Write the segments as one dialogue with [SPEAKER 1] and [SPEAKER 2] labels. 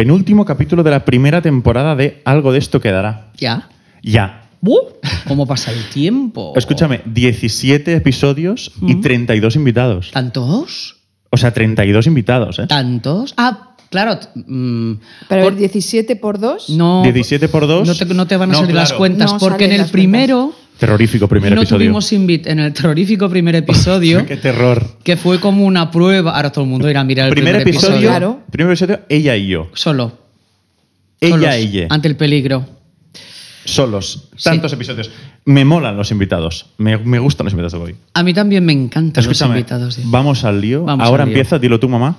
[SPEAKER 1] penúltimo capítulo de la primera temporada de Algo de esto quedará. Ya. Ya. Uh, ¿Cómo pasa el tiempo? Escúchame, 17 episodios y 32 mm. invitados. ¿Tantos? O sea, 32 invitados, ¿eh?
[SPEAKER 2] ¿Tantos?
[SPEAKER 3] Ah, Claro. Mm,
[SPEAKER 2] Pero 17
[SPEAKER 3] por 2. No.
[SPEAKER 2] 17 por 2. No te, van a salir las cuentas, porque
[SPEAKER 1] en el
[SPEAKER 3] primero.
[SPEAKER 1] Terrorífico primer episodio.
[SPEAKER 3] en el terrorífico primer episodio. ¡Qué terror! Que fue como una prueba. Ahora todo el mundo irá a mirar el primer, episodio.
[SPEAKER 1] Primer episodio, ella y yo. Solo. Ella, y ella.
[SPEAKER 3] Ante el peligro.
[SPEAKER 1] Solos. Tantos episodios. Me molan los invitados. Me, gustan los invitados de hoy.
[SPEAKER 3] A mí también me encantan los invitados.
[SPEAKER 1] Vamos al lío. Ahora empieza, dilo tú, mamá.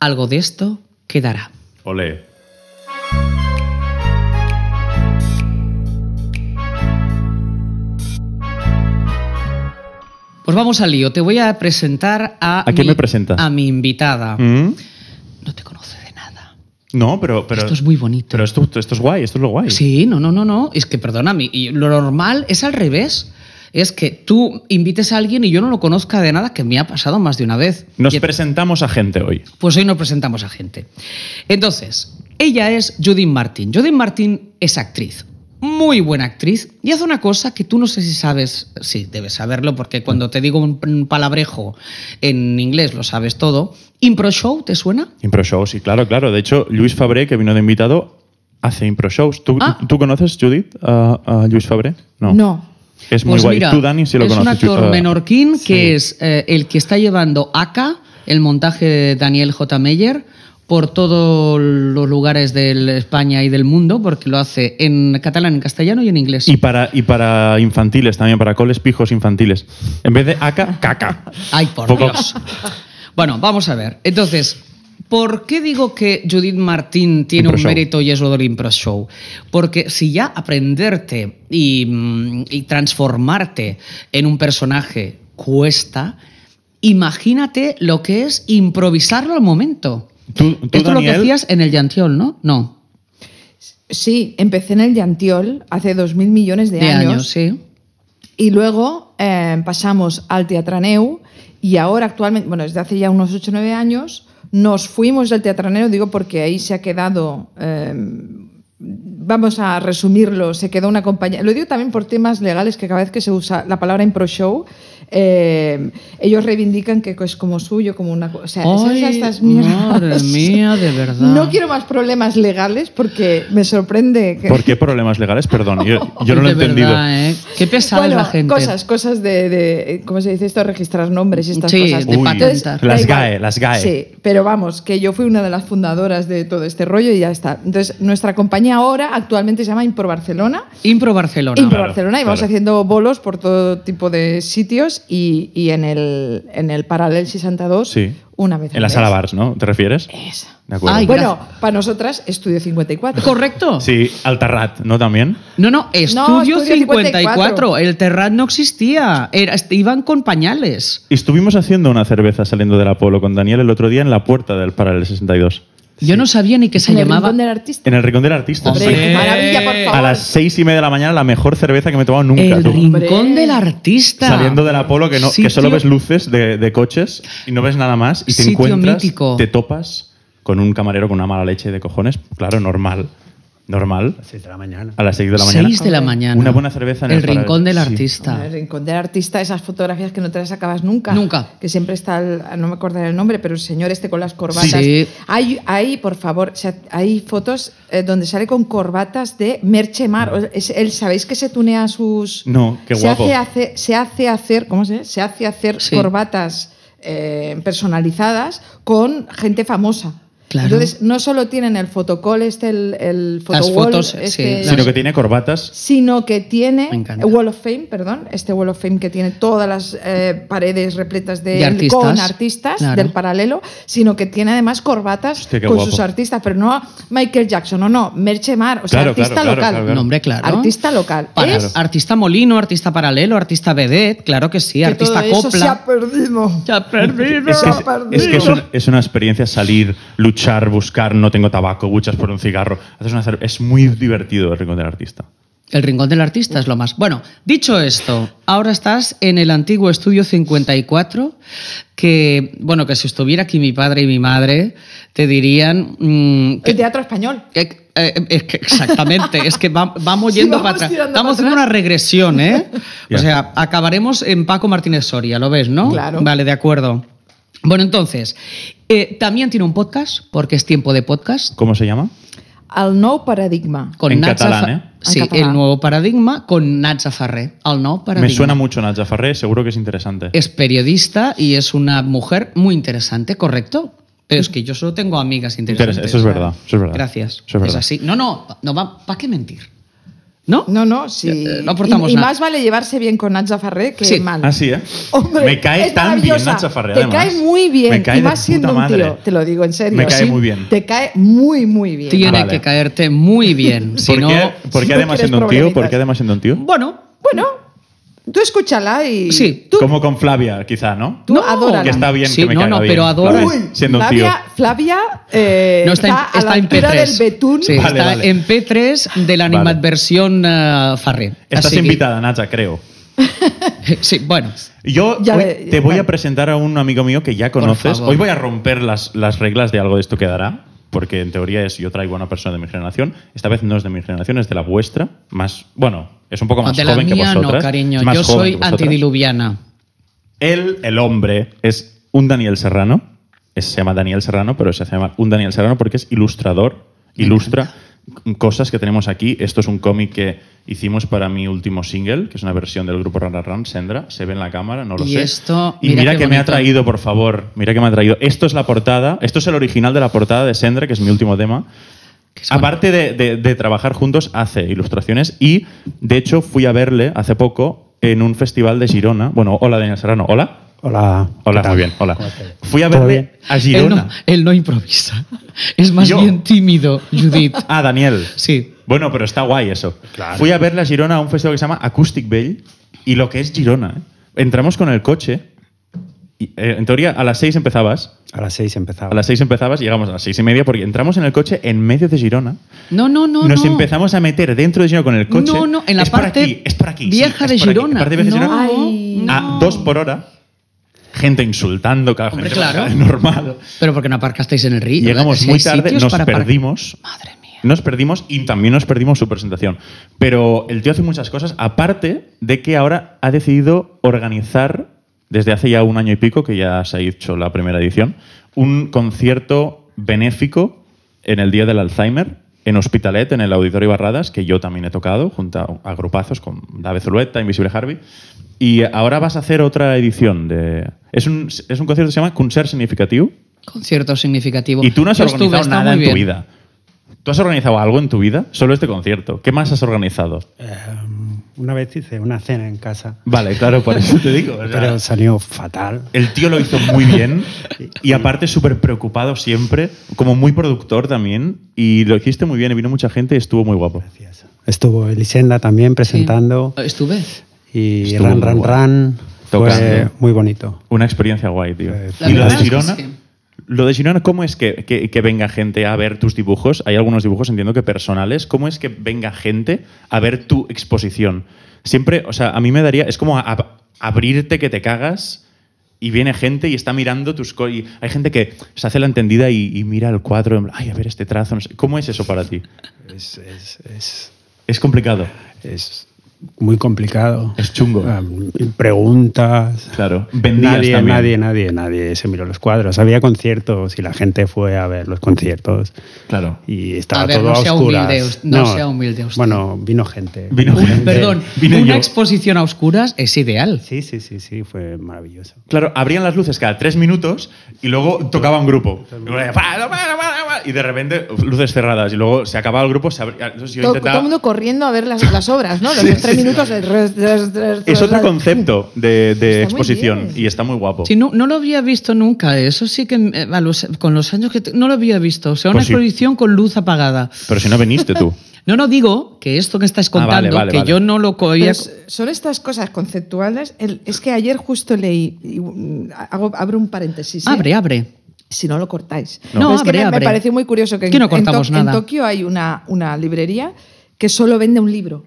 [SPEAKER 3] Algo de esto quedará. Ole. Pues vamos al lío. Te voy a presentar a. ¿A mi, me presenta? A mi invitada. Mm. No te conoce de nada. No, pero. pero esto es muy bonito. Pero esto, es guay, esto es lo guay. Sí, no, no, no, no. Es que perdóname, lo normal es al revés es que tú invites a alguien y yo no lo conozca de nada, que me ha pasado más de una vez. Nos presentamos a gente hoy. Pues hoy nos presentamos a gente. Entonces, ella es Judith Martin. Judith Martin es actriz, muy buena actriz, y hace una cosa que tú no sé si sabes, sí, debes saberlo, porque cuando te digo un palabrejo en inglés lo sabes todo. Impro Show, ¿te suena?
[SPEAKER 1] Impro Show, sí, claro, claro. De hecho, Luis Fabré, que vino de invitado, hace impro shows. ¿Tú, ah. conoces, Judith, a, a Luis Fabré? No. No. Es muy pues guay. Tú, Dani, es un actor
[SPEAKER 3] menorquín que es eh, el que está llevando acá el montaje de Daniel J. Meyer por todos los lugares de España y del mundo, porque lo hace en catalán, en castellano y en inglés.
[SPEAKER 1] Y para, y para infantiles también, para coles pijos infantiles. En vez de acá caca.
[SPEAKER 3] Ay, por Dios. Bueno, vamos a ver. Entonces, ¿Por qué digo que Judith Martín tiene un mérito y es lo del Impro Show? Porque si ya aprenderte mm, y, transformarte en un personaje cuesta, imagínate lo que es improvisarlo al momento. ¿Tú, Esto lo que hacías en el Yantiol, ¿no? No.
[SPEAKER 2] Sí, empecé en el Yantiol hace dos mil millones de, años. sí. Y luego eh, pasamos al Teatraneu y ahora actualmente, bueno, desde hace ya unos ocho o 9 años, nos fuimos del teatranero, digo porque ahí se ha quedado... Em, vamos a resumirlo, se quedó una compañía. Lo digo también por temas legales, que cada vez que se usa la palabra impro show, eh, ellos reivindican que es como suyo, como una... O sea, estas mierdas. Madre mía,
[SPEAKER 3] de verdad.
[SPEAKER 1] No
[SPEAKER 2] quiero más problemas legales porque me sorprende... Que... ¿Por
[SPEAKER 1] qué problemas legales? Perdón, yo, no lo he entendido. ¿eh? Qué pesada la gente. Cosas,
[SPEAKER 2] cosas de, ¿Cómo se dice esto? Registrar nombres y estas cosas. De las GAE, las GAE. Sí, pero vamos, que yo fui una de las fundadoras de todo este rollo y ya está. Entonces, nuestra compañía ahora actualmente se llama Impro Barcelona. Impro
[SPEAKER 3] Barcelona. Impro Barcelona y vamos
[SPEAKER 2] haciendo bolos por todo tipo de sitios y, en el, en el Paralel 62 una vez. En, la sala Bars,
[SPEAKER 1] ¿no? ¿Te refieres? Esa. bueno,
[SPEAKER 2] para nosotras, Estudio 54.
[SPEAKER 1] Correcto. Sí, al Terrat, ¿no también?
[SPEAKER 2] No, no,
[SPEAKER 3] Estudio, 54. El Terrat no existía. Era, iban con pañales.
[SPEAKER 1] estuvimos haciendo una cerveza saliendo del Apolo con Daniel el otro día en la puerta del Paralel 62.
[SPEAKER 3] Yo no sabía ni que se ¿En El rincón del artista.
[SPEAKER 1] En el rincón del artista. maravilla, por A las seis y media de la mañana, la mejor cerveza que me he tomado nunca. El rincón
[SPEAKER 3] del artista. Saliendo del Apolo, que, que solo ves
[SPEAKER 1] luces de, coches y no ves nada más. Y te encuentras, te topas con un camarero con una mala leche de cojones. Claro, normal normal. A las
[SPEAKER 3] 6 de la mañana. A las 6 de la mañana. Una buena
[SPEAKER 1] cerveza en el, rincón del
[SPEAKER 3] artista.
[SPEAKER 2] El rincón del artista, esas fotografías que no te las acabas nunca. Nunca. Que siempre está, no me acordaré el nombre, pero el señor este con las corbatas. Sí. Hay, hay por favor, hay fotos eh, donde sale con corbatas de Merchemar. Mar. Él, ¿Sabéis que se tunea sus.
[SPEAKER 4] No, qué guapo. Se
[SPEAKER 2] hace, se hace hacer, ¿cómo se Se hace hacer corbatas eh, personalizadas con gente famosa. Entonces, no solo tienen el fotocall, este, el, el Las fotos, este, sino que tiene corbatas. Sino que tiene Wall of Fame, perdón, este Wall of Fame que tiene todas las eh, paredes repletas de, artistas. con artistas del paralelo, sino que tiene además corbatas con sus artistas, pero no Michael Jackson, no, no, Merche Mar, o sea, artista local. Nombre claro. Artista local. Es
[SPEAKER 3] artista molino, artista paralelo, artista vedette, claro que sí, artista copla. se ha
[SPEAKER 2] perdido. Se ha perdido. Es, que
[SPEAKER 1] es, una experiencia salir, luchando buscar, no tengo tabaco, luchas por un cigarro. es muy divertido el rincón del artista.
[SPEAKER 3] El rincón del artista es lo más. Bueno, dicho esto, ahora estás en el antiguo estudio 54, que, bueno, que si estuviera aquí mi padre y mi madre, te dirían. Mmm, teatro español. Eh, eh, exactamente, es que vamos yendo para atrás. Estamos en una regresión, ¿eh? O sea, acabaremos en Paco Martínez Soria, ¿lo ves, no? Claro. Vale, de acuerdo. Bueno, entonces, eh, también tiene un podcast, porque es tiempo de podcast. ¿Cómo se llama?
[SPEAKER 2] Al nuevo paradigma. Con en catalán, ¿eh? Sí, el
[SPEAKER 3] nuevo paradigma con Natza Farré, el paradigma. Me suena
[SPEAKER 1] mucho Natza Farré, seguro que es interesante.
[SPEAKER 3] Es periodista y es una mujer muy interesante, ¿correcto? Pero es que yo solo tengo amigas interesantes. eso es verdad, eso es verdad. Gracias. Eso es, verdad. así. No, no, no ¿para qué mentir? ¿No? No, no, sí. Eh, eh, no aportamos y, y más
[SPEAKER 2] vale llevarse bien con Nacha Farré que sí. mal. Así, ¿eh? me cae tan bien Nacha Farré, Te cae muy bien. Me cae y más siendo un tío, te lo digo en serio. Me ¿eh? cae muy bien. Te cae muy, muy bien. Tiene que
[SPEAKER 3] caerte muy bien. si no,
[SPEAKER 1] además siendo un tío? ¿Por qué además siendo un tío?
[SPEAKER 2] Bueno, bueno, Tú escúchala y. Sí.
[SPEAKER 1] Tú, Como con Flavia, quizá, ¿no?
[SPEAKER 2] Tú no, adórala. Que está bien
[SPEAKER 3] sí, que me no, no, pero adora. siendo tío.
[SPEAKER 2] Flavia, eh, no está, en, está,
[SPEAKER 3] a la en P3. del betún. está en P3 de la animadversión eh,
[SPEAKER 1] Farre. Estás invitada, Nacha, creo. sí, bueno. Yo te voy a presentar a un amigo mío que ya conoces. Hoy voy a romper las, las reglas de algo de esto que dará porque en teoría es yo traigo a una persona de mi generación. Esta vez no es de mi generación, es de la vuestra. Más, bueno, es un poco ah, más joven que vosotras. No, cariño, yo soy antidiluviana. Él, el hombre, es un Daniel Serrano. se llama Daniel Serrano, pero se llama un Daniel Serrano porque es ilustrador, ilustra cosas que tenemos aquí. Esto es un cómic que hicimos para mi último single, que es una versión del grupo Rararán, Sendra. Se ve en la cámara, no lo sé. y mira, que me ha traído, por favor. Mira que me ha traído. Esto es la portada. Esto es el original de la portada de Sendra, que es mi último tema. Aparte de, de trabajar juntos, hace ilustraciones y, de hecho, fui a verle hace poco en un festival de Girona. Bueno, hola, Daniel Serrano. Hola. Hola. Hola, muy bien. Hola. Fui a verle a Girona.
[SPEAKER 3] Él no, improvisa. Es más bien tímido,
[SPEAKER 1] Judith. ah, Daniel. Sí. Bueno, pero está guay eso. Fui a verle a Girona a un festival que se llama Acoustic Bell y lo que es Girona. ¿eh? Entramos con el coche. Y, eh, en teoría, a las seis empezabas. A las seis empezabas. A las seis empezabas, llegamos a las seis y media porque entramos en el coche en medio de Girona.
[SPEAKER 3] No, no, no. Nos empezamos
[SPEAKER 1] a meter dentro de Girona con el coche. No,
[SPEAKER 3] no, en la parte. es por aquí. Vieja de, Girona.
[SPEAKER 1] a dos por hora gente insultando, cada gente normal. Pero porque no aparcasteis en el río. Llegamos muy tarde, nos perdimos. Madre mía. Nos perdimos y también nos perdimos su presentación. Pero el tío hace muchas cosas, aparte de que ahora ha decidido organizar, desde hace ya un año y pico, que ya se ha hecho la primera edición, un concierto benéfico en el Día del Alzheimer en Hospitalet, en el Auditorio Barradas, que yo también he tocado, junto a, grupazos con David Zulueta, Invisible Harvey. Y ahora vas a hacer otra edición de... Es un, concierto que se llama Concert Significativo.
[SPEAKER 3] Concierto Significativo. Y tú no has organizado nada en tu vida.
[SPEAKER 1] ¿Tú has organizado algo en tu vida? Solo este concierto. ¿Qué más has organizado? Eh,
[SPEAKER 4] una vez hice una cena en casa. Vale, claro, por eso te digo. Pero salió
[SPEAKER 1] fatal. El tío lo hizo muy bien y aparte súper preocupado siempre, como muy productor también. Y lo hiciste muy bien, y vino mucha gente y estuvo muy guapo. Gracias.
[SPEAKER 4] Estuvo Elisenda también presentando.
[SPEAKER 1] Ah, Estuve. Y Ran Ran Ran. Fue
[SPEAKER 4] muy bonito.
[SPEAKER 1] Una experiencia guay, tío. ¿Y lo de Girona? Lo de Girona, ¿cómo es que, venga gente a ver tus dibujos? Hay algunos dibujos, entiendo que personales. ¿Cómo es que venga gente a ver tu exposición? Siempre, o sea, a mí me daría, es como abrirte que te cagas y viene gente y está mirando tus Hay gente que se hace la entendida y, mira el cuadro, ay, a ver este trazo. ¿Cómo es eso para ti? Es, es, es, es complicado. Es,
[SPEAKER 4] muy complicado. Es chungo. Ah, preguntas. Claro. nadie, nadie, nadie, nadie se miró los cuadros. Había conciertos y la gente fue a ver los conciertos. Claro. Y estaba todo a oscuras. no, sea humilde usted. Bueno, vino gente. Vino gente. Perdón,
[SPEAKER 3] una exposición a oscuras es ideal. Sí, sí, sí, sí, fue maravilloso. Claro, abrían
[SPEAKER 1] las luces cada tres minutos y luego tocaba un grupo. Ah, y de repente, luces cerradas. Y luego se acababa el grupo, ah, todo, el mundo
[SPEAKER 2] corriendo a ver las, obras, ¿no? Los tres minutos. es otro
[SPEAKER 1] concepto de, exposición y está muy guapo.
[SPEAKER 3] no, no, lo había visto nunca. Eso sí que eh, con los años que. No lo había visto. O sea, una pues exposición con luz apagada. Pero si no viniste tú. No, no digo que esto que estás ah, contando, que yo no
[SPEAKER 2] lo había... Son estas cosas conceptuales. es que ayer justo leí, mm, hago, abro un paréntesis. ¿eh? Abre, abre si no lo cortáis. No, no me, parece muy curioso que, en, Tokio hay una, una, librería que solo vende un libro.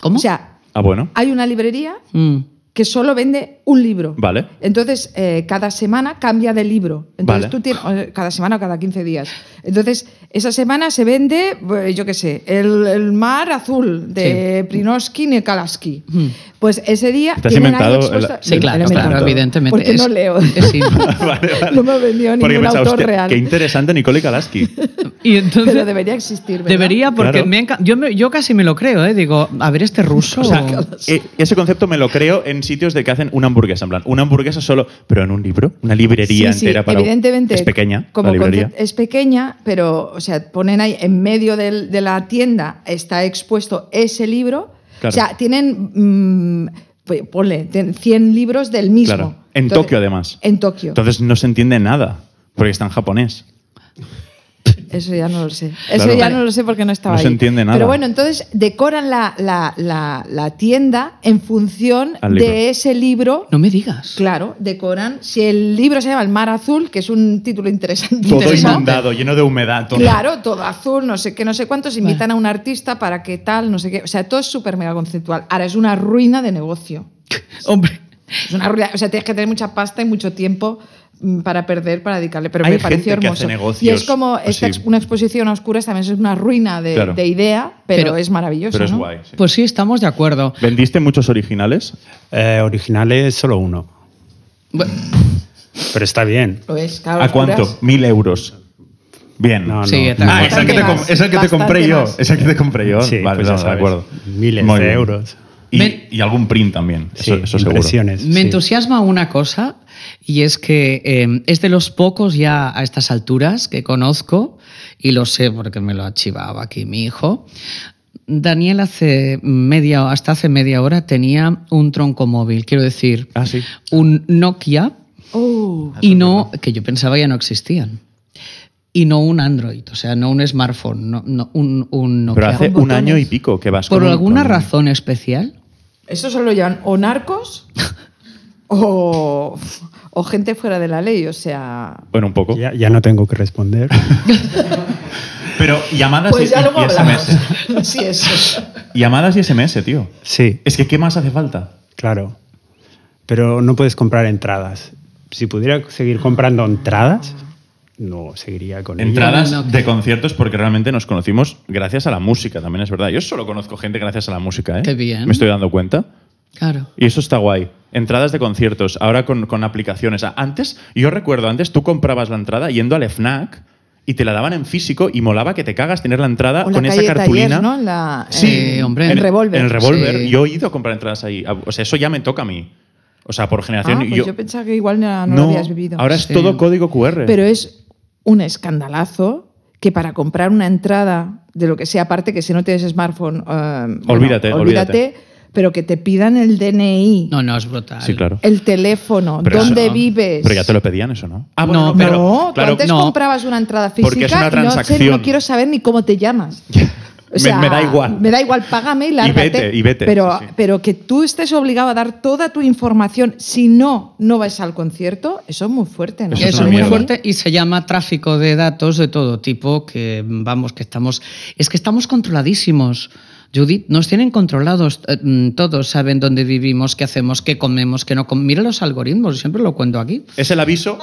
[SPEAKER 2] ¿Cómo? O sea, ah, bueno. hay una librería mm que solo vende un libro. Vale. Entonces, eh, cada semana cambia de libro. Entonces, tú tienes, eh, cada semana o cada 15 días. Entonces, esa semana se vende, pues, yo qué sé, El, Mar Azul de Prinoski Nikalaski. Kalaski. Hmm. Pues ese día. inventado? sí, claro, claro, evidentemente. Porque no leo. sí. vale, No me vendió ningún autor real. Qué
[SPEAKER 1] interesante, Nicole Kalaski.
[SPEAKER 2] y
[SPEAKER 3] entonces, Pero debería existir. ¿verdad? Debería, porque me yo, yo casi me lo creo, ¿eh? Digo, a ver, este ruso.
[SPEAKER 1] E-, ese concepto me lo creo en sitios de que hacen una hamburguesa, en plan, una hamburguesa solo, pero en un libro, una librería entera para evidentemente, es pequeña, como librería.
[SPEAKER 2] es pequeña, pero o sea, ponen ahí en medio de la tienda está expuesto ese libro, o sea, tienen mmm, ponle 100 libros del mismo. En Tokio además. En Tokio.
[SPEAKER 1] Entonces no se entiende nada porque está en japonés.
[SPEAKER 2] Eso ya no lo sé. Eso ya no lo sé porque no estaba ahí. No se entiende nada. Pero bueno, entonces decoran la, tienda en función de ese libro. No me digas. Claro, decoran. Si el libro se llama El Mar Azul, que es un título interesante. Todo inundado,
[SPEAKER 1] lleno de humedad. Claro,
[SPEAKER 2] todo azul, no sé qué, no sé cuántos. Invitan a un artista para que tal, no sé qué. O sea, todo es súper mega conceptual. Ahora es una ruina de negocio. Hombre. Es una ruina. O sea, tienes que tener mucha pasta y mucho tiempo Mm, para perder, para dedicarle. Pero me pareció hermoso. y es como esta una exposición oscura también es una ruina de, de idea, pero, es maravilloso. sí.
[SPEAKER 3] Pues sí, estamos de acuerdo.
[SPEAKER 1] ¿Vendiste muchos originales? Eh, originales, solo uno. Pero está bien.
[SPEAKER 2] Pues, ¿A cuánto?
[SPEAKER 1] Mil euros. Bien. No, no. ah, es el que, te, que te, compré yo. Es el que te compré yo. Sí, vale, pues de acuerdo. Miles de euros. Y, algún print también. eso, eso Me
[SPEAKER 3] entusiasma una cosa y es que em, es de los pocos ya a estas alturas que conozco, y lo sé porque me lo archivaba aquí mi hijo. Daniel hace media, hasta hace media hora tenía un tronco móvil, quiero decir, ah, un Nokia, oh. y no, que yo pensaba ya no existían y no un Android, o sea, no un smartphone, no, un, Nokia. Pero hace un año y pico que vas. Por alguna razón especial.
[SPEAKER 2] Eso solo llaman o narcos o, o, gente fuera de la ley, o sea...
[SPEAKER 1] Bueno, un poco. Ya, ya no tengo que responder. Pero llamadas
[SPEAKER 4] pues y, SMS.
[SPEAKER 2] Sí, eso.
[SPEAKER 1] Llamadas y SMS, tío.
[SPEAKER 4] Sí. Es que ¿qué más hace falta? Claro. Pero no puedes comprar entradas. Si pudiera seguir comprando entradas,
[SPEAKER 1] no seguiría
[SPEAKER 4] con entradas de
[SPEAKER 1] conciertos porque realmente nos conocimos gracias a la música también es verdad yo solo conozco gente gracias a la música ¿eh? qué bien me estoy dando cuenta y eso está guay. Entradas de conciertos, ahora con, aplicaciones. Antes, yo recuerdo, antes tú comprabas la entrada yendo al FNAC y te la daban en físico y molaba que te cagas tener la entrada con esa cartulina. ¿no?
[SPEAKER 2] Eh, sí, hombre. En, el revólver. En el revólver.
[SPEAKER 1] Yo he ido a comprar entradas ahí. O sea, eso ya me toca a mí. O sea, por generación. Ah, pues yo,
[SPEAKER 2] pensaba que igual no, lo habías vivido. Ahora es todo código QR. Pero es un escandalazo que para comprar una entrada de lo que sea, aparte que si no tienes smartphone. Eh, olvídate, olvídate pero que te pidan el DNI.
[SPEAKER 3] No, no, es brutal. Sí, claro.
[SPEAKER 2] El teléfono, dónde vives. Pero ya
[SPEAKER 1] te lo pedían eso, ¿no? Ah, no, pero, antes comprabas
[SPEAKER 2] una entrada física Porque es una transacción. Y no, no quiero saber ni cómo te llamas. O sea, me, da igual. Me da igual, págame y lárgate. Y vete, y vete. Pero, pero que tú estés obligado a dar toda tu información, si no, no vas al concierto, eso es muy fuerte, ¿no? eso es muy fuerte
[SPEAKER 3] y se llama tráfico de datos de todo tipo, que vamos, que estamos. Es que estamos controladísimos. Judith, nos tienen controlados, eh, mm, todos saben dónde vivimos, qué hacemos, qué comemos, qué no comemos. Mira los algoritmos, siempre lo cuento aquí.
[SPEAKER 1] Es el aviso.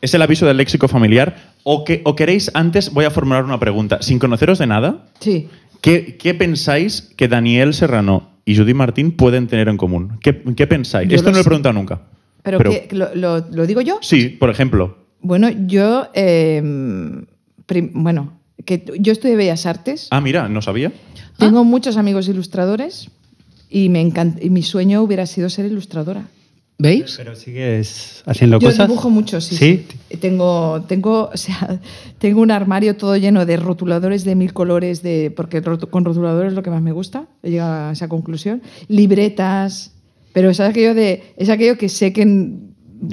[SPEAKER 1] Es el aviso del léxico familiar.
[SPEAKER 3] O, o queréis, antes
[SPEAKER 1] voy a formular una pregunta. Sin conoceros de nada, sí. ¿qué, pensáis que Daniel Serrano y Judith Martín pueden tener en común? ¿Qué, pensáis? Esto no lo he preguntado nunca.
[SPEAKER 2] ¿Pero, pero lo, digo yo?
[SPEAKER 1] Sí, por ejemplo.
[SPEAKER 2] Bueno, yo. Eh, bueno, que yo estudié Bellas Artes.
[SPEAKER 1] Ah, mira, no sabía.
[SPEAKER 2] Tengo muchos amigos ilustradores y, me encanta, mi sueño hubiera sido ser ilustradora.
[SPEAKER 1] ¿Veis? Pero sigues
[SPEAKER 2] haciendo cosas. Yo dibujo mucho, sí, Tengo, tengo, o sea, tengo un armario todo lleno de rotuladores de mil colores, de, porque con rotuladores es lo que más me gusta, he llegado a esa conclusión. Libretas, pero es aquello, de, es aquello que sé que,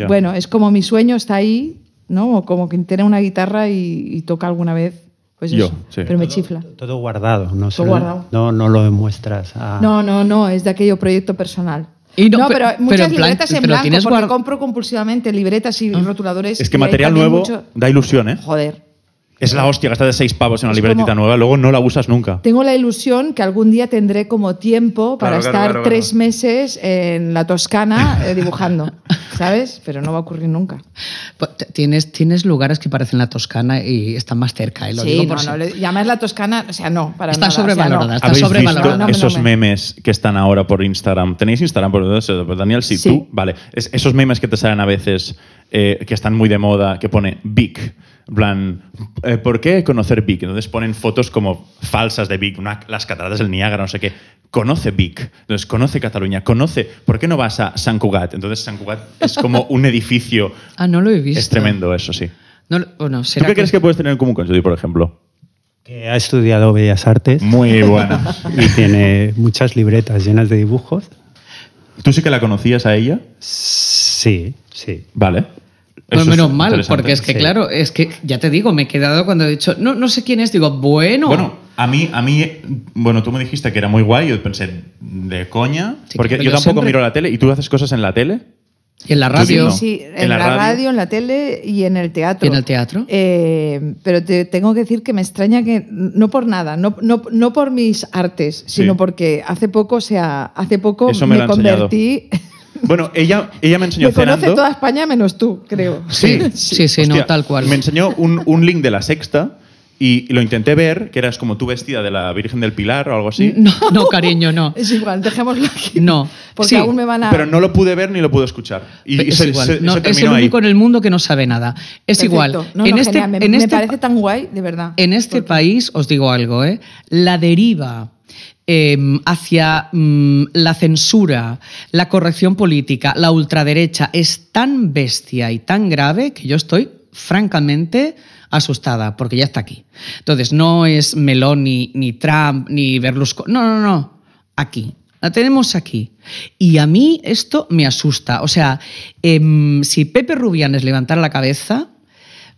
[SPEAKER 2] bueno, es como mi sueño está ahí, ¿no? O como que tiene una guitarra y toca alguna vez pues Yo, Sí. Pero me chifla.
[SPEAKER 4] Todo, guardado, no todo guardado. No, no lo demuestras.
[SPEAKER 2] No, no, no, es de aquello proyecto personal. Y no, pero, muchas libretas en, blanco, porque compro compulsivamente libretas y ah. rotuladores. Es que material nuevo
[SPEAKER 1] da ilusión, ¿eh? Joder. Es la hostia gastar de seis pavos en una libretita nueva, luego no la usas nunca.
[SPEAKER 2] Tengo la ilusión que algún día tendré como tiempo para estar tres meses en la Toscana eh, dibujando. ¿sabes? Pero no va a ocurrir nunca.
[SPEAKER 3] Pues, tienes, tienes lugares que parecen la Toscana y están más cerca. ¿eh? sí, no,
[SPEAKER 2] llamas la Toscana, o sea, no, para está Sobrevalorada, esos memes
[SPEAKER 1] que están ahora por Instagram. ¿Tenéis Instagram por pues, Daniel? si tú. Vale. esos memes que te salen a veces, eh, que están muy de moda, que pone Big plan, eh, ¿por qué conocer Vic? Entonces ponen fotos como falsas de Vic, las cataratas del Niágara, no sé qué. Conoce Vic, entonces conoce Cataluña, conoce, ¿por qué no vas a San Cugat? Entonces San Cugat es como un edificio. Ah, no lo he visto. Es tremendo eso, sí. No, ¿Tú qué crees que puedes tener en común con Judy, por ejemplo?
[SPEAKER 4] Que ha estudiado Bellas Artes. Muy buena. y tiene muchas libretas llenas de dibujos. ¿Tú sí que la conocías a
[SPEAKER 1] ella? Sí, sí. Vale.
[SPEAKER 4] menos mal, porque es que,
[SPEAKER 3] claro, es que ya te digo, me he quedado cuando he dicho, no, no sé quién es, digo, bueno. Bueno,
[SPEAKER 1] a mí, a mí, bueno, tú me dijiste que era muy guay, yo pensé, de coña, porque yo, tampoco miro la tele y tú haces cosas en la tele. En la radio. en, la, radio?
[SPEAKER 2] en la tele y en el teatro. en el teatro. Eh, pero te tengo que decir que me extraña que, no por nada, no, por mis artes, sino porque hace poco, hace poco me, convertí.
[SPEAKER 1] Bueno, ella, ella me enseñó conoce toda
[SPEAKER 2] España menos tú, creo. Sí, sí,
[SPEAKER 1] tal cual. Me enseñó un link de la sexta y lo intenté ver, que eras como tú vestida de la Virgen del Pilar o algo así.
[SPEAKER 2] No, cariño, no. Es igual, dejémoslo aquí.
[SPEAKER 1] No. Porque aún me van a... Pero no lo pude ver ni lo pude escuchar. Y es igual.
[SPEAKER 3] es el único en el mundo que no sabe nada. Es igual. en, este, me, este parece
[SPEAKER 2] tan guay, de verdad.
[SPEAKER 3] En este país, os digo algo, ¿eh? la deriva em, hacia mm, la censura, la corrección política, la ultraderecha, es tan bestia y tan grave que yo estoy, francamente asustada porque ya está aquí. Entonces, no es Meloni, ni Trump, ni Berlusconi. No, no, no. Aquí. La tenemos aquí. Y a mí esto me asusta. O sea, em, si Pepe Rubianes levantara la cabeza,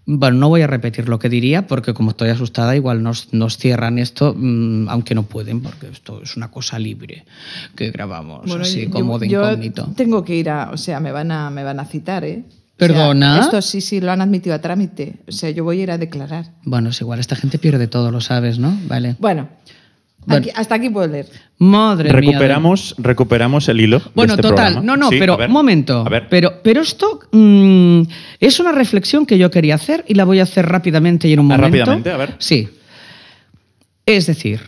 [SPEAKER 3] bueno, no voy a repetir lo que diría porque como estoy asustada igual nos, nos cierran esto, mm, aunque no pueden porque esto es una cosa libre que grabamos así como de incógnito.
[SPEAKER 2] tengo que ir a, o sea, me van a, me van a citar, ¿eh?
[SPEAKER 3] ¿Perdona? esto sí,
[SPEAKER 2] sí, lo han admitido a trámite. O sea, yo voy a ir a declarar.
[SPEAKER 3] Bueno, es igual, esta gente pierde todo, lo sabes, ¿no? Vale. Bueno.
[SPEAKER 2] hasta aquí puedo leer.
[SPEAKER 3] Madre recuperamos, mía.
[SPEAKER 1] Recuperamos el
[SPEAKER 3] hilo. Bueno, este total. No, no, pero un momento. A ver. Pero, pero esto mm, es una reflexión que yo quería hacer y la voy a hacer rápidamente y en un ah, momento. Rápidamente, a ver. Sí. Es decir,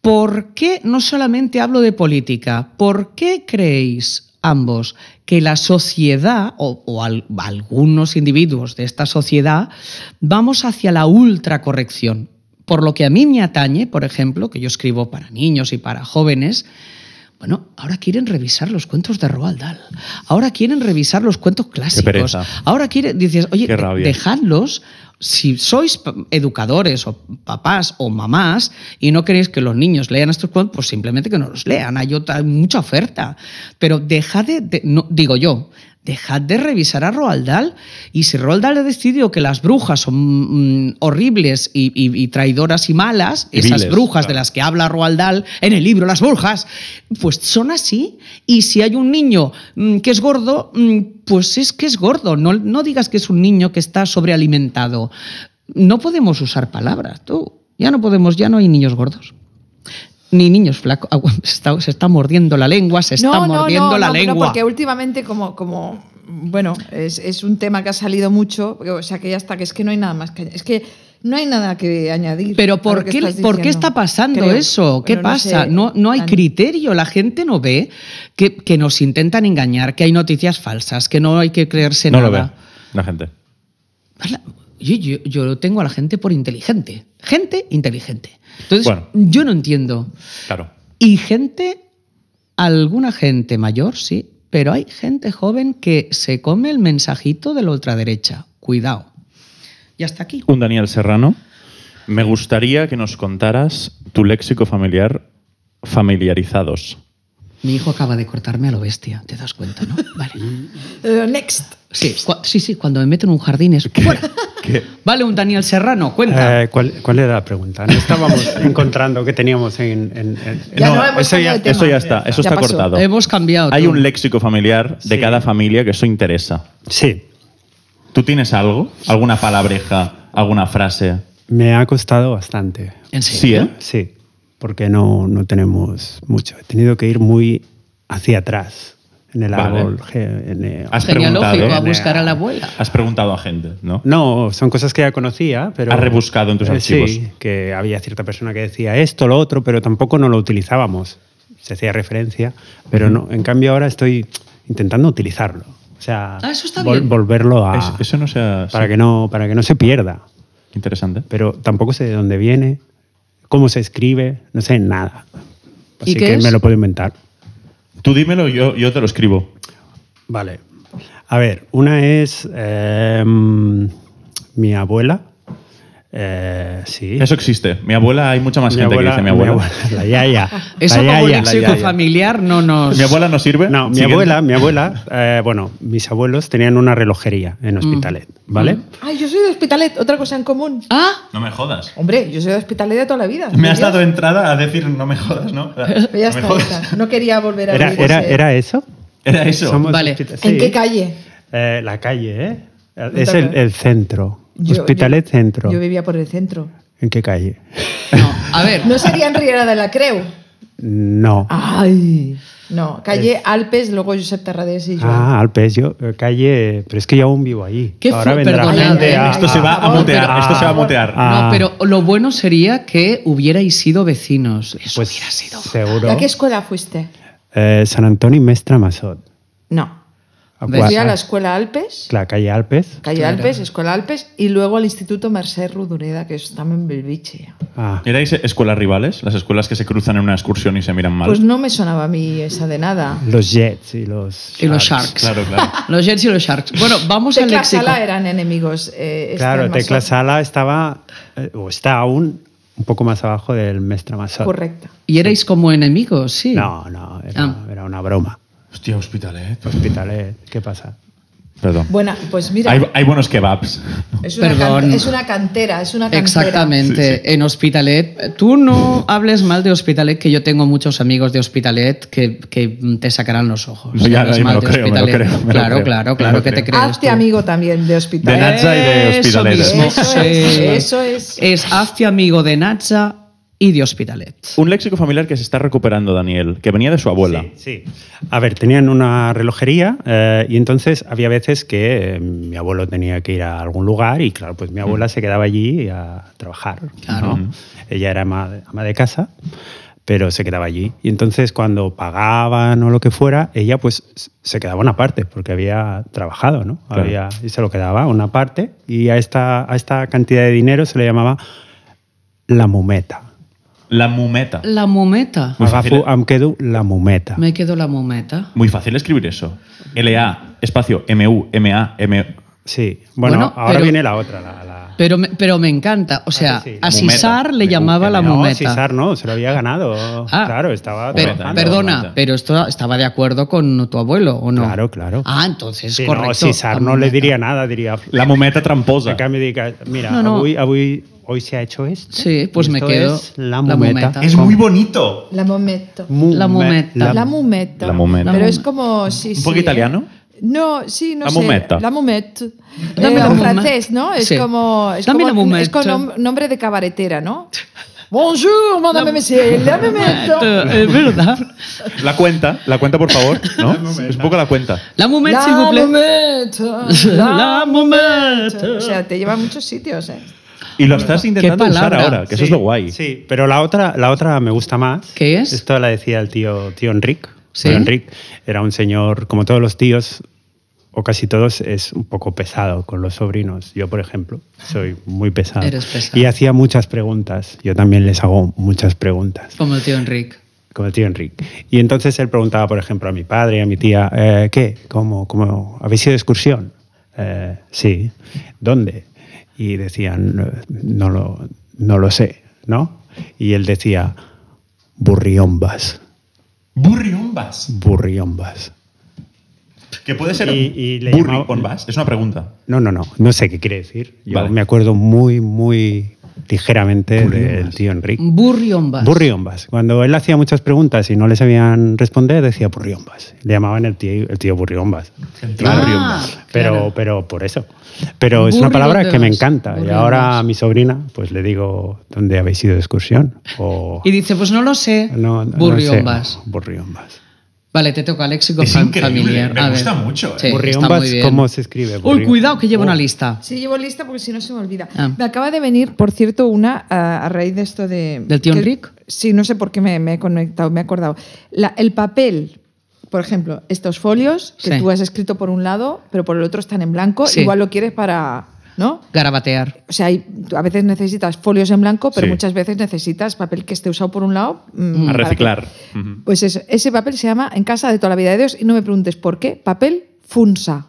[SPEAKER 3] ¿por qué no solamente hablo de política? ¿Por qué creéis ambos que la sociedad o, algunos individuos de esta sociedad vamos hacia la ultracorrección. Por lo que a mí me atañe, por ejemplo, que yo escribo para niños y para jóvenes, bueno, ahora quieren revisar los cuentos de Roald Dahl. Ahora quieren revisar los cuentos clásicos. Ahora quieren, dices, oye, dejadlos si sois educadores o papás o mamás y no queréis que los niños lean estos cuentos, pues simplemente que no los lean. Hay, mucha oferta. Pero deja de, de no, digo yo, dejad de revisar a Roald Y si Roald Dahl ha que las brujas son mm, horribles y, traidoras y malas, esas brujas de las que habla Roald en el libro Las Brujas, pues son así. Y si hay un niño mm, que es gordo, mm, pues es que es gordo. No, no digas que es un niño que está sobrealimentado. No podemos usar palabras, tú. Ya no podemos, ya no hay niños gordos ni niños flaco. Ah, se está, mordiendo la lengua, se está mordiendo la lengua. No, porque
[SPEAKER 2] últimamente como, como bueno, es, un tema que ha salido mucho, o sea que ya está, que es que no hay nada más que... Es que no hay nada que añadir. Pero ¿por, qué, ¿por qué está pasando eso? ¿Qué pasa? No, no, hay
[SPEAKER 3] criterio. La gente no ve que, nos intentan engañar, que hay noticias falsas, que no hay que creerse no nada. No lo ve
[SPEAKER 1] la gente.
[SPEAKER 2] Yo,
[SPEAKER 3] yo, yo tengo a la gente por inteligente. Gente inteligente. Entonces, yo no entiendo. Claro. Y gente, alguna gente mayor, sí, pero hay gente joven que se come el mensajito de la ultraderecha. Cuidado. Y hasta aquí.
[SPEAKER 1] Un Daniel Serrano. Me gustaría que nos contaras tu léxico familiar familiarizados.
[SPEAKER 3] Mi hijo acaba de cortarme a lo bestia, te das cuenta, ¿no? Vale. Uh, next. Sí, sí, sí, cuando me meto en un jardín es Vale, un Daniel Serrano, cuenta.
[SPEAKER 4] Eh, ¿cuál,
[SPEAKER 1] ¿cuál, era la pregunta? No estábamos encontrando que teníamos en.
[SPEAKER 4] no, eso, ya, eso,
[SPEAKER 3] está, eso está cortado. Hemos cambiado. Hay un
[SPEAKER 1] léxico familiar de cada familia que eso interesa. Sí. ¿Tú tienes algo? ¿Alguna palabreja? ¿Alguna frase? Me ha
[SPEAKER 4] costado bastante. ¿En serio? Sí, eh? Sí porque no, no tenemos mucho. He tenido que ir muy hacia atrás en el árbol
[SPEAKER 1] genealógico ¿eh? a buscar a la abuela. Has preguntado a gente, ¿no? No, son cosas que ya conocía,
[SPEAKER 4] pero... Has rebuscado en tus eh, archivos. Sí, que había cierta persona que decía esto, lo otro, pero tampoco no lo utilizábamos. Se hacía referencia, pero no. En cambio ahora estoy intentando utilizarlo. O sea, ah, volverlo a...
[SPEAKER 1] eso Para, que
[SPEAKER 4] no, para que no se pierda. Interesante. Pero tampoco sé de dónde viene cómo se escribe, no sé nada.
[SPEAKER 1] Así que me lo puedo inventar. Tú dímelo, yo, yo te lo escribo.
[SPEAKER 4] Vale. A ver, una es em, mi abuela eh, eso existe. Mi abuela, hay mucha más gente que dice mi abuela. Eso
[SPEAKER 3] familiar no nos... ¿Mi abuela no sirve? No, mi abuela, mi abuela,
[SPEAKER 4] eh, bueno, mis abuelos tenían una relojería en mm. Hospitalet, ¿vale? Mm.
[SPEAKER 2] Ay, yo soy de Hospitalet, otra cosa en común. Ah. No me jodas. Hombre, yo soy de Hospitalet de toda la vida. Me has dado
[SPEAKER 4] entrada a decir no me jodas, ¿no? Ya está,
[SPEAKER 2] No quería volver a era, era,
[SPEAKER 4] eso? Era eso. ¿En qué calle? Eh, la calle, ¿eh? Es el centro. Hospitalet Centro. Yo
[SPEAKER 2] vivía por el centro. ¿En qué calle? No, a ver. ¿No sería en Riera de la Creu?
[SPEAKER 4] No.
[SPEAKER 2] Ay. No, calle Alpes, luego Josep Tarradés y yo. Ah,
[SPEAKER 4] Alpes, yo, eh, calle, pero es que yo aún vivo ahí. ¿Qué Ahora vendrá eh, Esto se va a mutear, esto se va a ah. mutear. Ah. no,
[SPEAKER 2] pero
[SPEAKER 3] lo bueno sería que hubierais sido vecinos. Eso pues hubiera sido. Seguro. ¿A qué
[SPEAKER 2] escuela fuiste?
[SPEAKER 3] Eh,
[SPEAKER 4] San Antonio y Mestra Masot.
[SPEAKER 2] No. Decía la Escuela Alpes.
[SPEAKER 1] La calle Alpes.
[SPEAKER 4] Calle Alpes,
[SPEAKER 2] Escuela Alpes y luego al Instituto Mercè Rudureda, que está en Belviche.
[SPEAKER 1] Ah. ¿Erais escuelas rivales? ¿Las escuelas que se cruzan en una excursión y se miran mal? Pues
[SPEAKER 2] no me sonaba a mí esa de nada.
[SPEAKER 1] Los Jets y los Sharks. Y los Sharks.
[SPEAKER 2] los Jets y los Sharks.
[SPEAKER 4] Bueno, vamos Tecla al Sala
[SPEAKER 2] eran enemigos. Eh, este claro, Tecla
[SPEAKER 4] Sala estaba, eh, o está aún, un poco más abajo del Mestre Masol. Correcto. ¿Y erais como enemigos? Sí. No, no, era ah. una broma. Hostia, Hospitalet. Hospitalet, ¿qué pasa?
[SPEAKER 1] Perdón.
[SPEAKER 2] Bueno, pues mira. Hay,
[SPEAKER 1] buenos kebabs.
[SPEAKER 2] Es una, Perdón. Cantera, es una cantera, es una cantera. Exactamente.
[SPEAKER 3] En Hospitalet, tú no hables mal de Hospitalet, que yo tengo muchos amigos de Hospitalet que, que te sacarán los ojos. ya, no me, lo creo, creo, claro, claro, claro, que te creo. Hazte
[SPEAKER 2] amigo también de Hospitalet. De Natza y de Hospitalet. Eso, Eso, es, eso es. Es
[SPEAKER 3] hazte amigo de Natza y de Hospitalet.
[SPEAKER 1] Un léxico familiar que se está recuperando, Daniel, que venía
[SPEAKER 4] de su abuela. Sí, sí. A ver, tenían una relojería eh, y entonces había veces que eh, mi abuelo tenía que ir a algún lugar y claro, pues mi mm. abuela se quedaba allí a trabajar. Claro. Ella era ama de, ama de casa pero se quedaba allí. Y entonces cuando pagaban o lo que fuera, ella pues se quedaba una parte, porque había trabajado, ¿no? Había, y se lo quedaba una parte, y a esta, a esta cantidad de dinero se le llamaba
[SPEAKER 1] la mumeta. La mumeta.
[SPEAKER 3] La mumeta. Muy
[SPEAKER 1] quedo la mometa.
[SPEAKER 3] Me quedo la mometa.
[SPEAKER 1] Muy fácil escribir eso. L-A, espacio, M-U, M-A, m Sí, bueno, ahora viene la otra.
[SPEAKER 3] Pero, me, pero me encanta, o sea, ah, a Cisar le llamaba la mumeta. No, Cisar no, se lo había ganado. Ah. claro, estaba. perdona, pero esto estaba de acuerdo con tu abuelo, ¿o no? Claro, claro. Ah, entonces, correcto. No, Cisar no le
[SPEAKER 4] diría nada, diría. La mumeta tramposa. En me mira, hoy se ha hecho
[SPEAKER 2] esto. Sí, pues me quedo. la mumeta. Es muy bonito. La mumeta. la mumeta. La, La mumeta. Pero es como. Sí, ¿Un poco ¿eh? italiano? No, sí, no la sé. Mometa. La Mumet. Eh, nombre en francés, ¿no? Es como. Es como, es con nombre de cabaretera, ¿no? Bonjour, madame, monsieur, la Momet.
[SPEAKER 3] Eh, verdad.
[SPEAKER 1] La cuenta, la cuenta, por favor, ¿no? Es un poco la cuenta.
[SPEAKER 2] La Momet, s'il vous La Mumet. O sea, te lleva a muchos sitios, ¿eh? Y lo estás intentando usar ahora,
[SPEAKER 4] que eso es lo guay. Sí, pero la otra, la otra me gusta más. ¿Qué es? Esto la decía el tío, tío Enric. ¿Sí? era un señor, como todos los tíos, o casi todos, es un poco pesado con los sobrinos. Yo, por ejemplo, soy muy pesado. Y hacía muchas preguntas. Yo también les hago muchas preguntas. Como el tío Enric. Como el tío Enrique. Y entonces él preguntaba, por ejemplo, a mi padre, a mi tía, eh, ¿qué? ¿Cómo, ¿Habéis ido de excursión? Eh, sí. ¿Dónde? Y decían, no no lo sé, ¿no? Y él decía, burriombas. Burriombas. Burriombas.
[SPEAKER 1] ¿Que puede ser y, Es una
[SPEAKER 4] pregunta. No, no, no. No sé qué quiere decir. Yo me acuerdo muy, muy ligeramente del tío Enrique.
[SPEAKER 3] Burriombas. Burriombas.
[SPEAKER 4] Cuando él hacía muchas preguntas y no le sabían responder, decía burriombas. Le llamaban el tío, el tío burriombas. Ah, pero, pero por eso. Pero es una palabra que me encanta. y ahora a mi sobrina, pues le digo, ¿dónde habéis ido de excursión? y dice, pues no lo sé. No, no,
[SPEAKER 3] Vale, te toca léxico es familiar. Me gusta mucho. Eh. ¿cómo se escribe? Uy, cuidado que llevo una lista.
[SPEAKER 2] Sí, llevo lista porque si no se me olvida. Ah. Me acaba de venir, por cierto, una a, raíz de esto de... ¿Del tío Enric? Sí, no sé por qué me, he conectado, me he acordado. el papel, por ejemplo, estos folios que tú has escrito por un lado, pero por el otro están en blanco, igual lo quieres para ¿no?
[SPEAKER 3] Garabatear.
[SPEAKER 2] O sea, a veces necesitas folios en blanco, pero muchas veces necesitas papel que esté usado por un lado. Mm, a reciclar. Pues ese papel se llama en casa de toda la vida de Dios y no me preguntes por qué, papel funsa.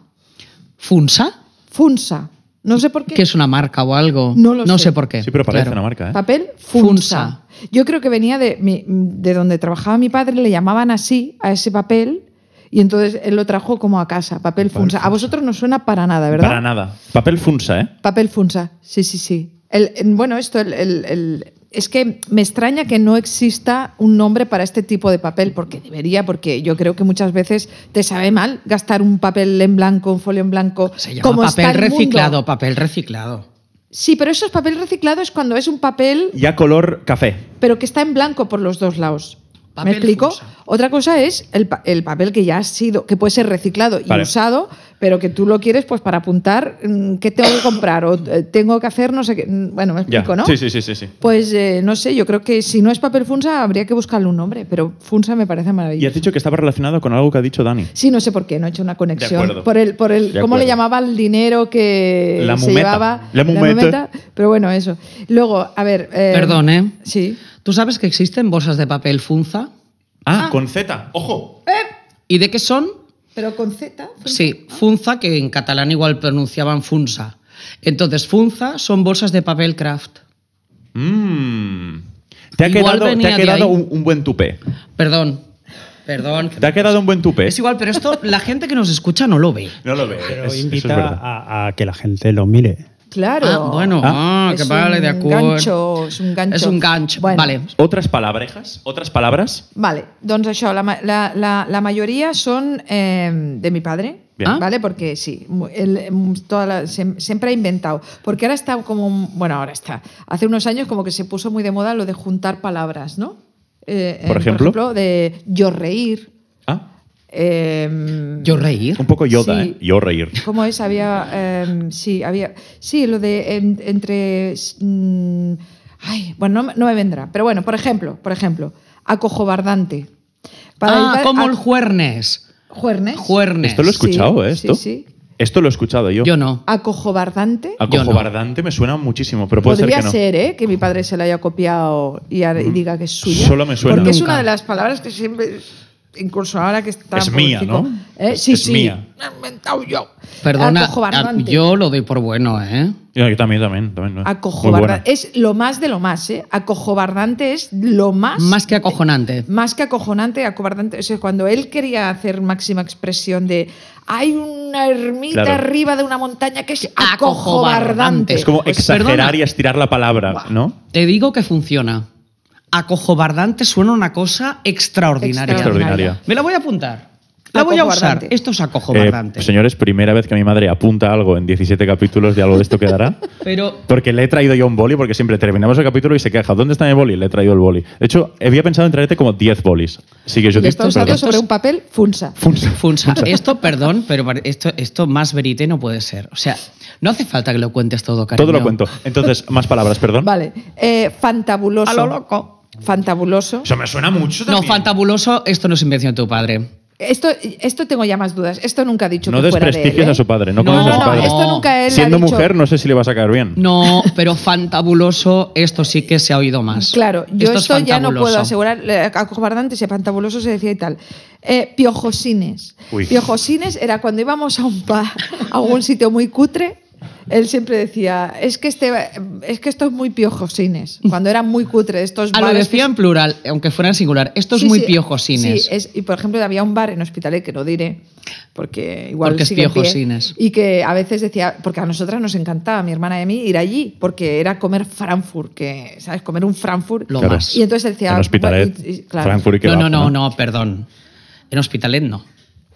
[SPEAKER 3] ¿Funsa?
[SPEAKER 2] Funsa. No sé por qué. Que
[SPEAKER 3] es una marca o algo. No lo no sé. por qué. Sí, pero parece una marca. ¿eh?
[SPEAKER 2] Papel funsa. Yo creo que venía de, de donde trabajaba mi padre, le llamaban así a ese papel y entonces él lo trajo como a casa, papel, funsa. A vosotros no suena para nada, ¿verdad? Para
[SPEAKER 1] nada. Papel funsa, ¿eh?
[SPEAKER 2] Papel funsa, sí, sí, sí. bueno, esto, es que me extraña que no exista un nombre para este tipo de papel, porque debería, porque yo creo que muchas veces te sabe mal gastar un papel en blanco, un folio en blanco. como papel reciclado,
[SPEAKER 3] papel reciclado.
[SPEAKER 2] Sí, pero eso es papel reciclado, es cuando es un papel.
[SPEAKER 3] Ya color café.
[SPEAKER 2] Pero que está en blanco por los dos lados. ¿Me explico? Otra cosa es el, papel que ya ha sido, que puede ser reciclado y usado, pero que tú lo quieres pues para apuntar mm, qué tengo que comprar o eh, tengo que hacer no sé qué. Mm, bueno, me explico, ¿no? Sí, sí, sí, sí. Pues eh, no sé, yo creo que si no es papel funsa habría que buscarle un nombre, pero funsa me parece maravilloso.
[SPEAKER 1] Y has dicho que estaba relacionado con algo que ha dicho Dani.
[SPEAKER 2] Sí, no sé por qué, no he hecho una conexión. por el, por el, ¿cómo le llamaba el dinero que se llevaba? La mumeta. Pero bueno, eso. Luego, a ver. Eh, Perdón,
[SPEAKER 3] ¿eh? Sí. ¿Tú sabes que existen bolsas de papel funza? Ah, ah. con Z, ojo. Eh. ¿Y de qué son?
[SPEAKER 2] Pero con Z.
[SPEAKER 3] Sí, funza, que en catalán igual pronunciaban funza. Entonces, funza son bolsas de papel craft.
[SPEAKER 1] Mm.
[SPEAKER 3] Te ha quedado, un, buen tupé. Perdón. Perdón.
[SPEAKER 1] Te ha quedado un buen tupé.
[SPEAKER 4] Es
[SPEAKER 3] igual, pero esto la gente que nos escucha no lo ve. No lo ve. Pero invita
[SPEAKER 1] a, que la gente lo mire.
[SPEAKER 2] Claro. Ah, bueno, ah. Ah, que vale, de acuerdo. Es un gancho, es un gancho. vale.
[SPEAKER 1] Otras palabrejas, otras palabras.
[SPEAKER 2] Vale, don eso, la, mayoría son eh, de mi padre, ¿Vale? Porque sí, él, siempre ha inventado. Porque ahora está como. Bueno, ahora está. Hace unos años como que se puso muy de moda lo de juntar palabras, ¿no? Eh, eh, ¿Por, ejemplo? por ejemplo, de yo reír. Em, yo reír. Un poco Yoda, ¿eh? Yo reír. ¿Cómo es? Había. Em, sí, había. Sí, lo de entre. Mm, ay, bueno, no, me vendrá. Pero bueno, por ejemplo, por ejemplo, acojobardante. Para ah, como el juernes. Juernes. Esto lo he escuchado, ¿eh? Esto. Sí,
[SPEAKER 1] Esto lo he escuchado yo. Yo no.
[SPEAKER 2] ¿Acojobardante?
[SPEAKER 1] Acojobardante me suena muchísimo, pero puede Podría ser que ser,
[SPEAKER 2] ¿eh? Que mi padre se lo haya copiado y, diga que es suyo. Solo me suena. Porque es una de las palabras que siempre incluso ahora que está. Es mía, ¿no? ¿eh? Sí, sí. Me he inventado yo. Perdona, ah, yo
[SPEAKER 3] lo doy por bueno, ¿eh? Yo, también, también. también acojobardante.
[SPEAKER 2] Es lo más de lo más, ¿eh? Acojobardante es lo más. Más que acojonante. Eh, más que acojonante, acobardante. O cuando él quería hacer máxima expresión de. Hay una ermita arriba de una montaña que es acojobardante. Es como
[SPEAKER 1] pues exagerar y estirar la palabra, ¿no? Te
[SPEAKER 3] digo que funciona acojobardante suena una cosa extraordinaria. extraordinaria. Me la voy a apuntar. La voy a usar. Esto es eh, acojobardante.
[SPEAKER 1] señores, primera vez que mi madre apunta algo en 17 capítulos de algo de esto quedará. Pero... Porque le he traído yo un boli, porque siempre terminamos el capítulo y se queja. ¿Dónde está mi boli? Le he traído el boli. De hecho, había pensado en traerte como 10 bolis. Sí yo esto
[SPEAKER 2] usado sobre un papel funsa. funsa. Funsa. Esto,
[SPEAKER 3] perdón, pero esto, esto más verite no puede ser. O sea, no hace falta que lo cuentes todo, cariño. Todo lo cuento. Entonces, más
[SPEAKER 2] palabras, perdón. Vale. Eh, fantabuloso. A lo loco. Fantabuloso. Eso me suena
[SPEAKER 3] mucho No, fantabuloso, esto no es invención de tu padre.
[SPEAKER 2] Esto, esto tengo ya más dudas. Esto nunca ha dicho no que fuera de No desprestigies a su ¿eh? padre. No, esto nunca Siendo mujer,
[SPEAKER 1] no sé si le va a
[SPEAKER 3] sacar bien. No, pero fantabuloso, esto sí que se ha oído más. Claro, yo esto, ya no puedo asegurar.
[SPEAKER 2] Acobardante, si fantabuloso se decía y tal. Eh, piojosines. Piojosines era cuando íbamos a un par a algún sitio muy cutre él siempre decía, es que, este, es que esto es muy piojosines, cuando eran muy cutre. Estos ah, lo decía
[SPEAKER 3] en plural, aunque fuera en singular, esto es muy piojosines.
[SPEAKER 2] y por ejemplo, había un bar en Hospitalet, que no diré, porque igual porque es piojosines. y que a veces decía, porque a nosotras nos encantaba, mi hermana y a mí, ir allí, porque era comer Frankfurt, que, ¿sabes? Comer un Frankfurt. Lo más. Y entonces decía... En Hospitalet, No, no, no,
[SPEAKER 3] no, perdón. En Hospitalet no.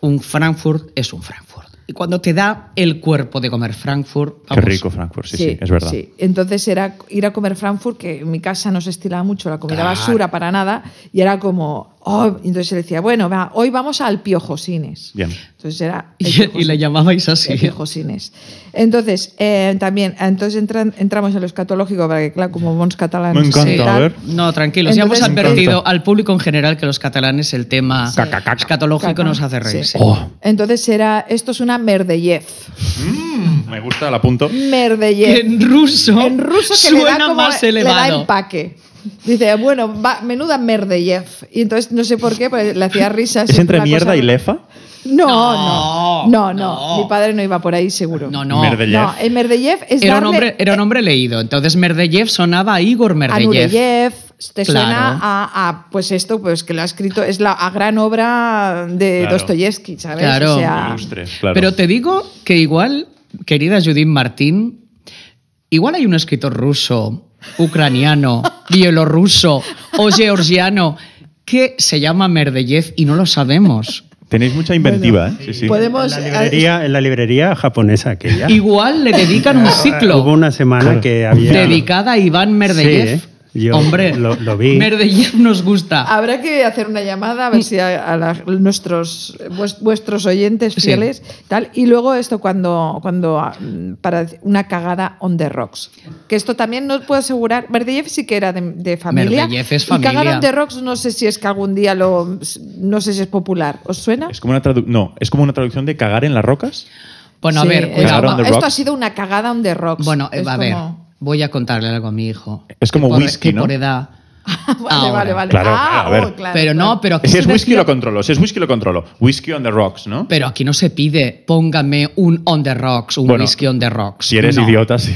[SPEAKER 3] Un Frankfurt es un Frankfurt cuando te da el cuerpo de comer Frankfurt. Qué rico Frankfurt, sí, sí, es verdad.
[SPEAKER 2] Entonces era ir a comer Frankfurt, que en mi casa no se estilaba mucho la comida basura para nada, y era como Oh, entonces se decía, bueno, va, hoy vamos al Piojosines. Bien. Entonces era.
[SPEAKER 3] y, le llamabais así. El
[SPEAKER 2] Piojosines. Entonces, eh, también, entonces entramos en lo escatológico, que, claro, como bons catalanes. Me encanta, ver.
[SPEAKER 3] No, tranquilo. ya hemos advertido al público en general que los catalanes el tema sí. escatológico nos hace reír. Oh.
[SPEAKER 2] Entonces era, esto es una Merdeyev.
[SPEAKER 3] Mm, me gusta, la apunto.
[SPEAKER 2] Merdeyev. En
[SPEAKER 3] ruso. En ruso que suena le como, más elevado. Le da
[SPEAKER 2] empaque. Dice, bueno, va, menuda Merdeyev. Y entonces no sé por qué, pues le hacía risas. ¿Es entre mierda y lefa? No no, no no, Mi padre no iba por ahí, seguro. No, no. Merdeyev. No, el es era, un hombre,
[SPEAKER 3] era un eh, hombre leído. Entonces Merdeyev sonaba a Igor Merdeyev.
[SPEAKER 2] A te suena a, pues esto pues que lo ha escrito es la gran obra de Dostoyevsky sabes claro. claro. pero
[SPEAKER 3] te digo que igual querida Judith Martín igual hay un escritor ruso ucraniano, bielorruso o georgiano que se llama Merdeyev y no lo sabemos.
[SPEAKER 4] Tenéis mucha inventiva, ¿eh? eh, En, la librería, japonesa aquella.
[SPEAKER 2] Igual le dedican un ah,
[SPEAKER 4] ciclo. Hubo una semana que había...
[SPEAKER 2] Dedicada a Iván Merdeyev. ¿eh?
[SPEAKER 3] Hombre, lo, vi. Verde nos gusta.
[SPEAKER 2] Habrá que hacer una llamada a ver mm. si a, nuestros vuestros oyentes fieles tal y luego esto cuando cuando ah, para una cagada on the rocks. Que esto también no puedo asegurar. Merdeyev sí que era de, de familia. Merdeyev es familia. Y cagada on the rocks no sé si es que algún día lo no sé si es popular. ¿Os suena? Es
[SPEAKER 1] como una no, es como una traducción de cagar en las rocas. Bueno, a ver,
[SPEAKER 2] esto ha sido una cagada on the rocks. Bueno, es a ver,
[SPEAKER 3] voy a contarle algo a mi hijo. Es como
[SPEAKER 1] whisky, ¿no? Por
[SPEAKER 3] edad.
[SPEAKER 2] Ah, vale, vale, vale. Ah, claro, a ver. Oh, claro, pero
[SPEAKER 3] no, pero. Si es whisky, lo controlo.
[SPEAKER 1] Si es whisky, lo controlo. Whisky on the rocks, ¿no?
[SPEAKER 3] Pero aquí no se pide, póngame un on the rocks, un whisky on the rocks. Si eres idiota,
[SPEAKER 1] sí.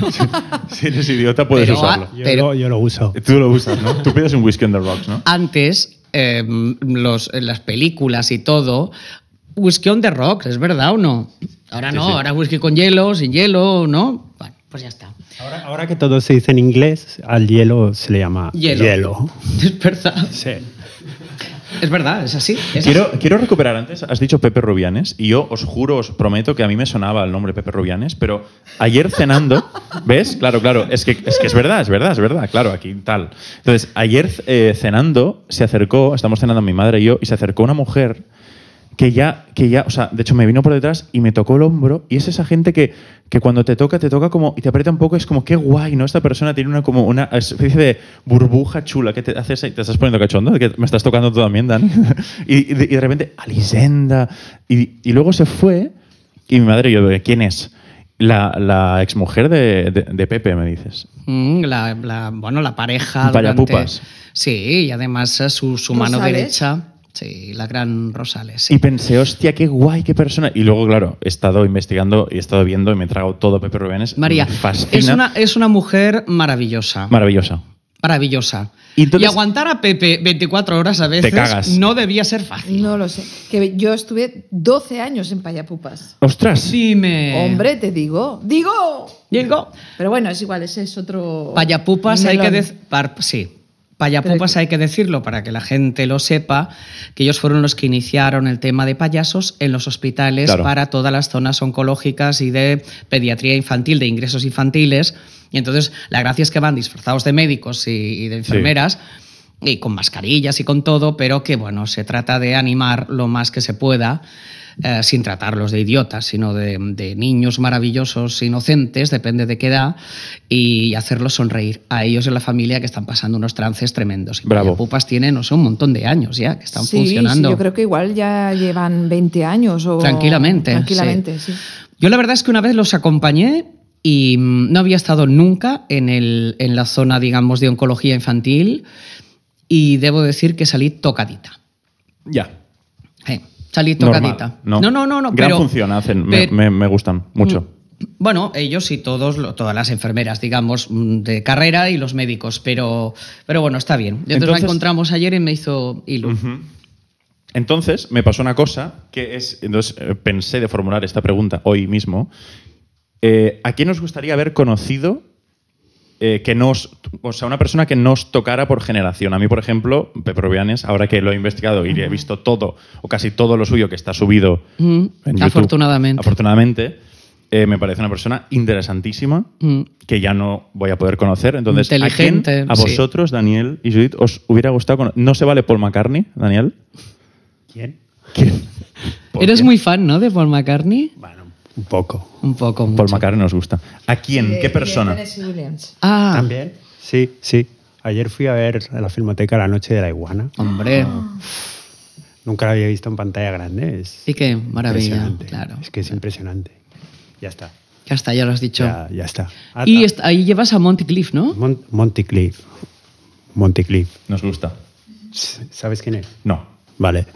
[SPEAKER 1] si eres
[SPEAKER 3] idiota, puedes usarlo. Ah, yo,
[SPEAKER 1] lo, yo, lo, uso. Tú lo usas, ¿no? Tú pides un whisky on the rocks, ¿no?
[SPEAKER 3] Antes, eh, las películas y todo, whisky on the rocks, ¿es verdad o no? Ahora no, ahora whisky con hielo, sin hielo, ¿no? Bueno, pues ya
[SPEAKER 4] está. Ahora, que todo se dice en inglés, al
[SPEAKER 1] hielo se le llama
[SPEAKER 3] hielo. Es verdad. Sí. Es verdad, es así.
[SPEAKER 1] quiero, recuperar antes, has dicho Pepe Rubianes, y yo os juro, os prometo que a mí me sonaba el nombre Pepe Rubianes, pero ayer cenando, ¿ves? Claro, claro, es que, es verdad, es verdad, es verdad, claro, aquí tal. Entonces, ayer eh, cenando, se acercó, estamos cenando mi madre y yo, y se acercó una mujer que ya, que ya, o sea, de hecho me vino por detrás y me tocó el hombro y es esa gente que, que cuando te toca, te toca como y te aprieta un poco, es como qué guay, ¿no? Esta persona tiene una como una especie de burbuja chula que te haces ahí te estás poniendo cachondo, que me estás tocando tú también, Dan. y, de, repente, Alisenda. Y, luego se fue y mi madre, yo, ¿quién es? La, la exmujer de, de, Pepe, me dices.
[SPEAKER 3] Mm, bueno, la pareja. durante... pupas. Sí, y además eh, su, mano derecha. Sí, la gran Rosales.
[SPEAKER 1] Y pensé, hostia, qué guay, qué persona. Y luego, claro, he estado investigando y he estado viendo y me he tragado todo Pepe Rubénes. María,
[SPEAKER 3] es una, mujer maravillosa. Maravillosa maravillosa. Y, aguantar a Pepe 24 horas a veces
[SPEAKER 2] no debía ser fácil. No lo sé. Que yo estuve 12 años en Payapupas.
[SPEAKER 3] ¡Ostras! me Hombre,
[SPEAKER 2] te digo. ¡Digo! Digo. Pero bueno, es igual, ese es otro. Payapupas, hay que decir.
[SPEAKER 3] Sí, Payapupas hay que decirlo para que la gente lo sepa, que ellos fueron los que iniciaron el tema de payasos en los hospitales para todas las zonas oncológicas y de pediatría infantil, de ingresos infantiles. Y entonces la gracia es que van disfrazados de médicos y, de enfermeras. Y con mascarillas y con todo, pero que bueno, se trata de animar lo más que se pueda. Eh, sin tratarlos de idiotas, sino de, niños maravillosos, inocentes, depende de qué edad, y hacerlos sonreír a ellos en la familia que están pasando unos trances tremendos. Y Pupas tiene, no sé, un montón de años ya que están funcionando. Sí, yo creo
[SPEAKER 2] que igual ya llevan 20 años o... Tranquilamente. Tranquilamente,
[SPEAKER 3] Yo la verdad es que una vez los acompañé y mm, no había estado nunca en, el, en, la zona, digamos, de oncología infantil y debo decir que salí tocadita. Ya salir tocadita. no. no, no, no, Gran pero, función hacen, me, gustan mucho. Mm, bueno, ellos y todos, todas las enfermeras, digamos, mm, de carrera y los médicos, pero, pero bueno, está bien. Entonces, encontramos ayer y me hizo hilo.
[SPEAKER 1] Entonces me pasó una cosa que es, entonces eh, pensé de formular esta pregunta hoy mismo. Eh, ¿A quién nos gustaría haber conocido eh, que nos, o sea, una persona que nos tocara por generación. A mí, por ejemplo, Pepe Vianes, ahora que lo he investigado y he visto todo, o casi todo lo suyo que está subido
[SPEAKER 3] afortunadamente, afortunadamente
[SPEAKER 1] eh, me parece una persona interesantísima que ya no voy a poder conocer. Entonces, Inteligente, ¿a, a vosotros, Daniel y Judith, os hubiera gustado conocer? ¿No se vale Paul McCartney, Daniel? ¿Quién?
[SPEAKER 3] Eres muy fan, ¿no? De Paul McCartney. Vale. Un poco. Un
[SPEAKER 1] poco, mucho. Paul McCartney nos gusta. ¿A
[SPEAKER 4] quién? ¿Qué persona?
[SPEAKER 2] Ah. También.
[SPEAKER 1] Sí,
[SPEAKER 4] sí. Ayer fui a ver la Filmoteca La Noche de la Iguana. Hombre. Ah. Nunca la había visto en pantalla grande. Es sí, qué maravilla. Claro. Es que es impresionante. Ya
[SPEAKER 3] está. Ya está, ya lo has dicho. Ya, está. Ah, y ah. ahí llevas a Monty Cliff, ¿no? Monty Cliff.
[SPEAKER 1] Monty Cliff. Nos gusta.
[SPEAKER 3] ¿Sabes quién es?
[SPEAKER 1] No. Vale.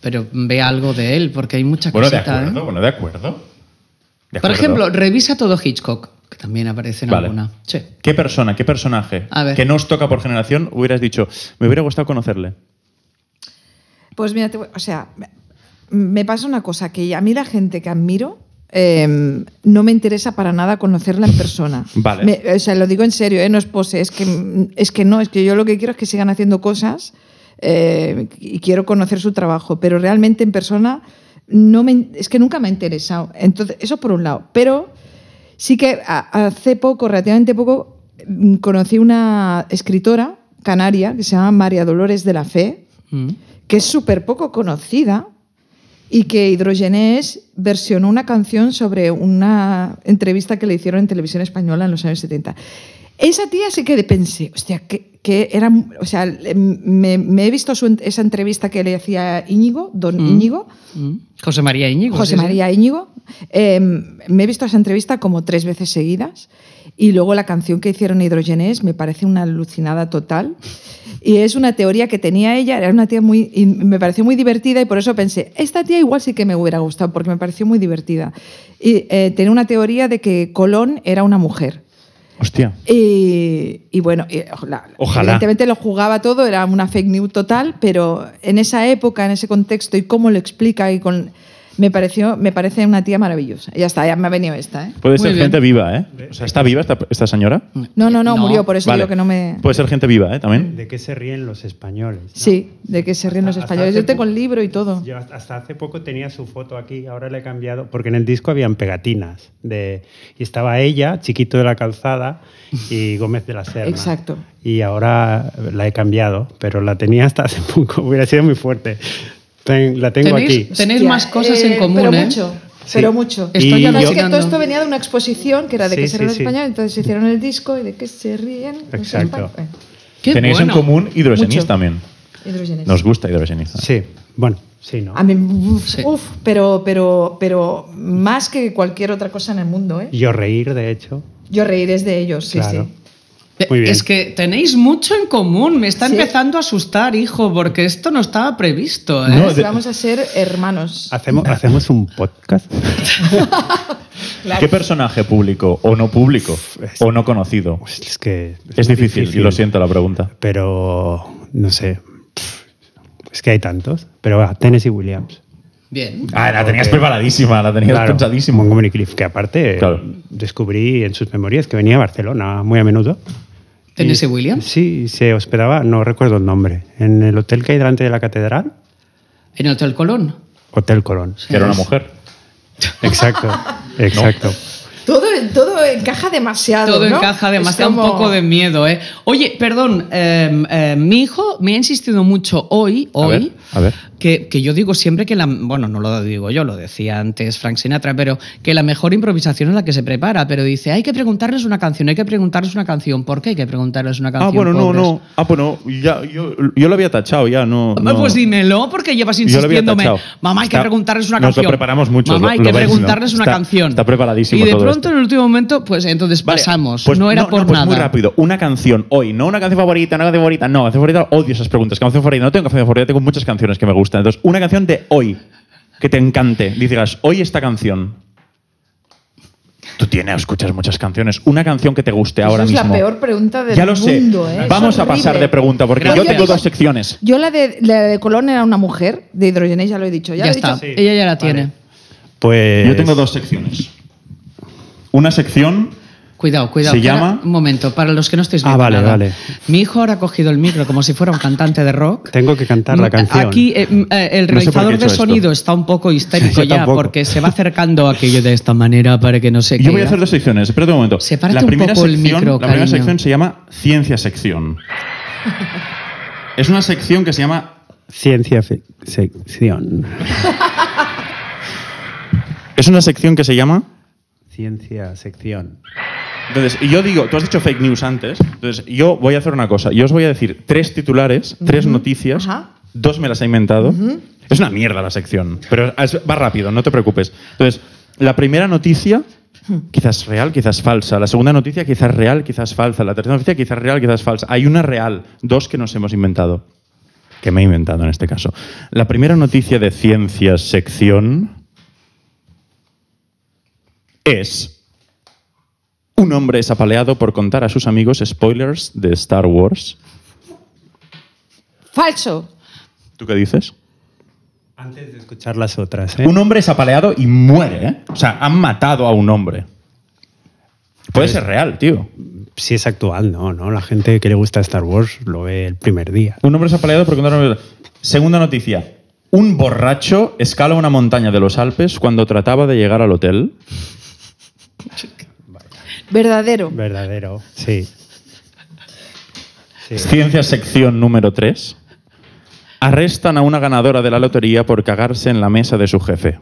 [SPEAKER 3] Pero ve algo de él, porque hay mucha bueno, De acuerdo, ¿eh? Bueno,
[SPEAKER 1] de acuerdo. Por ejemplo,
[SPEAKER 3] revisa todo Hitchcock, que también aparece en alguna.
[SPEAKER 1] ¿Qué persona, qué personaje que no os toca por generación hubieras dicho, me hubiera gustado conocerle?
[SPEAKER 2] Pues mira, o sea, me pasa una cosa, que a mí la gente que admiro em, no me interesa para nada conocerla en persona. o sea, lo digo en serio, ¿eh? no es pose, es que, es que no, es que yo lo que quiero es que sigan haciendo cosas eh, y quiero conocer su trabajo, pero realmente en persona no es que nunca me ha interesado. Entonces, eso por un lado. Pero sí que hace poco, relativamente poco, mm, conocí una escritora canaria que se llama María Dolores de la Fe, mm. que es súper poco conocida y que Hidrogenés versionó una canción sobre una entrevista que le hicieron en televisión española en los años 70. Esa tía sí que pensé, hostia, que, que era, o sea, me, he visto esa entrevista que le hacía Íñigo, don mm, Íñigo.
[SPEAKER 3] Mm. José María Íñigo. José María
[SPEAKER 2] Íñigo. Em, me he visto esa entrevista como tres veces seguidas y luego la canción que hicieron Hidrogenés me parece una alucinada total. Y es una teoría que tenía ella, era una tía muy. me pareció muy divertida y por eso pensé, esta tía igual sí que me hubiera gustado porque me pareció muy divertida. Y eh, tenía una teoría de que Colón era una mujer. Hostia. Y, bueno, ojalá. Evidentemente lo jugaba todo, era una fake news total, pero en esa época, en ese contexto y cómo lo explica y con me, pareció, me parece una tía maravillosa. Ya está, ya me ha venido esta. ¿eh? Puede ser gente
[SPEAKER 1] viva, ¿eh? O sea, ¿está viva esta, señora?
[SPEAKER 2] No, no, no, murió, por eso digo que no me...
[SPEAKER 1] Puede ser gente viva, ¿eh? También.
[SPEAKER 4] ¿De qué se ríen los españoles?
[SPEAKER 2] Sí, de qué se ríen los españoles. Yo tengo el
[SPEAKER 4] libro y todo. hasta hace poco tenía su foto aquí, ahora le he cambiado, porque en el disco habían pegatinas. De, y estaba ella, Chiquito de la Calzada, y Gómez de la Serna. Exacto. Y ahora la he cambiado, pero la tenía hasta hace poco, hubiera sido muy fuerte la tengo aquí.
[SPEAKER 2] Tenéis más cosas en eh, común, pero ¿eh? Mucho. Pero mucho. todo esto venía de una exposición que era de que se ríen español, entonces hicieron el disco y de que se ríen. Exacto. Tenéis en común hidrogenis también. Nos
[SPEAKER 1] gusta hidrogenis. Sí,
[SPEAKER 4] bueno, sí, ¿no?
[SPEAKER 2] pero, pero, pero más que cualquier otra cosa en el mundo, ¿eh?
[SPEAKER 4] Yo reír, de hecho.
[SPEAKER 2] Yo reír es de ellos, sí, sí. Eh, es que
[SPEAKER 3] tenéis mucho en común. Me está empezando a asustar, hijo, porque esto no estaba previsto. ¿eh? Vamos
[SPEAKER 2] a ser hermanos. ¿Hacemos,
[SPEAKER 1] un podcast? ¿Qué personaje público o no público pues- o no conocido? Pues es que es, difícil, lo siento la pregunta. Pero no sé. Es que hay tantos. Pero
[SPEAKER 4] va, Tennessee Williams.
[SPEAKER 3] Bien. Ah, la tenías preparadísima, la tenías
[SPEAKER 4] Montgomery que aparte descubrí en sus memorias que venía a Barcelona muy a menudo ese William. Sí, se hospedaba, no recuerdo el nombre, en el hotel que hay delante de la catedral.
[SPEAKER 3] ¿En el Hotel Colón?
[SPEAKER 4] Hotel Colón. era una mujer. Exacto, exacto
[SPEAKER 2] todo encaja demasiado. Todo encaja demasiado, un poco de miedo. ¿eh?
[SPEAKER 3] Oye, perdón, em, em, mi hijo me ha insistido mucho hoy, hoy Que, yo digo siempre que la. Bueno, no lo digo yo, lo decía antes Frank Sinatra, pero que la mejor improvisación es la que se prepara. Pero dice, hay que preguntarles una canción, hay que preguntarles una canción. ¿Por qué hay que preguntarles una canción? Ah, bueno, no, no.
[SPEAKER 1] Ah, bueno, ya, yo, lo había tachado ya, no, ah, pues no. Pues
[SPEAKER 3] dímelo, porque llevas insistiéndome. Mamá, hay que preguntarles una canción. Nos lo preparamos mucho. Mamá, hay que preguntarles una canción.
[SPEAKER 1] Está preparadísimo. Y de pronto
[SPEAKER 3] el último momento, pues entonces pasamos. Pues no era por pues nada. Muy
[SPEAKER 1] rápido, una canción hoy, no una canción favorita, una canción favorita, no, canción favorita, odio esas preguntas, canción favorita, no tengo canción favorita, tengo muchas canciones que me gustan. Entonces, una canción de hoy que te encante, digas, hoy esta canción. Tú tienes, escuchas muchas canciones, una canción que te guste ahora Esa es la peor
[SPEAKER 2] pregunta del mundo, ¿eh? Vamos a pasar de pregunta
[SPEAKER 1] porque yo tengo dos secciones.
[SPEAKER 2] Yo la de, Colón era una mujer, de y ya lo he dicho. Ya, está. Ella ya la tiene.
[SPEAKER 1] Pues. Yo tengo dos secciones una sección
[SPEAKER 3] Cuidado, cuidado. Se llama. Un momento, para los que no estéis viendo. Ah, vale, vale. Mi hijo ahora ha cogido el micro como si fuera un cantante de rock. Tengo que cantar la mm, canción. Aquí eh, mm, eh, el realizador de sonido está un poco histérico ya, porque se va acercando a aquello de esta manera para
[SPEAKER 1] que no se. Yo voy a hacer dos secciones, espérate un momento. Sepárate la un poco el La primera sección se llama Ciencia Sección. es una sección que se llama. Ciencia Sección. es una sección que se llama ciencia sección. Entonces, yo digo, tú has dicho fake news antes, entonces yo voy a hacer una cosa. Yo os voy a decir tres titulares, tres noticias, dos me las he inventado. Es una mierda la sección, pero va rápido, no te preocupes. Entonces, la primera noticia, quizás real, quizás falsa. La segunda noticia, quizás real, quizás falsa. La tercera noticia, quizás real, quizás falsa. Hay una real, dos que nos hemos inventado. Que me he inventado en este caso. La primera noticia de ciencia, sección es un hombre es apaleado por contar a sus amigos spoilers de Star Wars. Falso. ¿Tú qué dices? Antes de escuchar las otras. ¿eh? Un hombre es apaleado y muere. ¿eh? O sea, han matado a un
[SPEAKER 4] hombre. Puede pues ser real, tío. Si es actual, no, no. La gente que le
[SPEAKER 1] gusta Star Wars lo ve el primer día. Un hombre es apaleado por contar. Segunda noticia. Un borracho escala una montaña de los Alpes cuando trataba de llegar al hotel. Verdadero. Verdadero, sí. Ciencia sección número 3. Arrestan a una ganadora de la lotería por cagarse en la mesa de su jefe.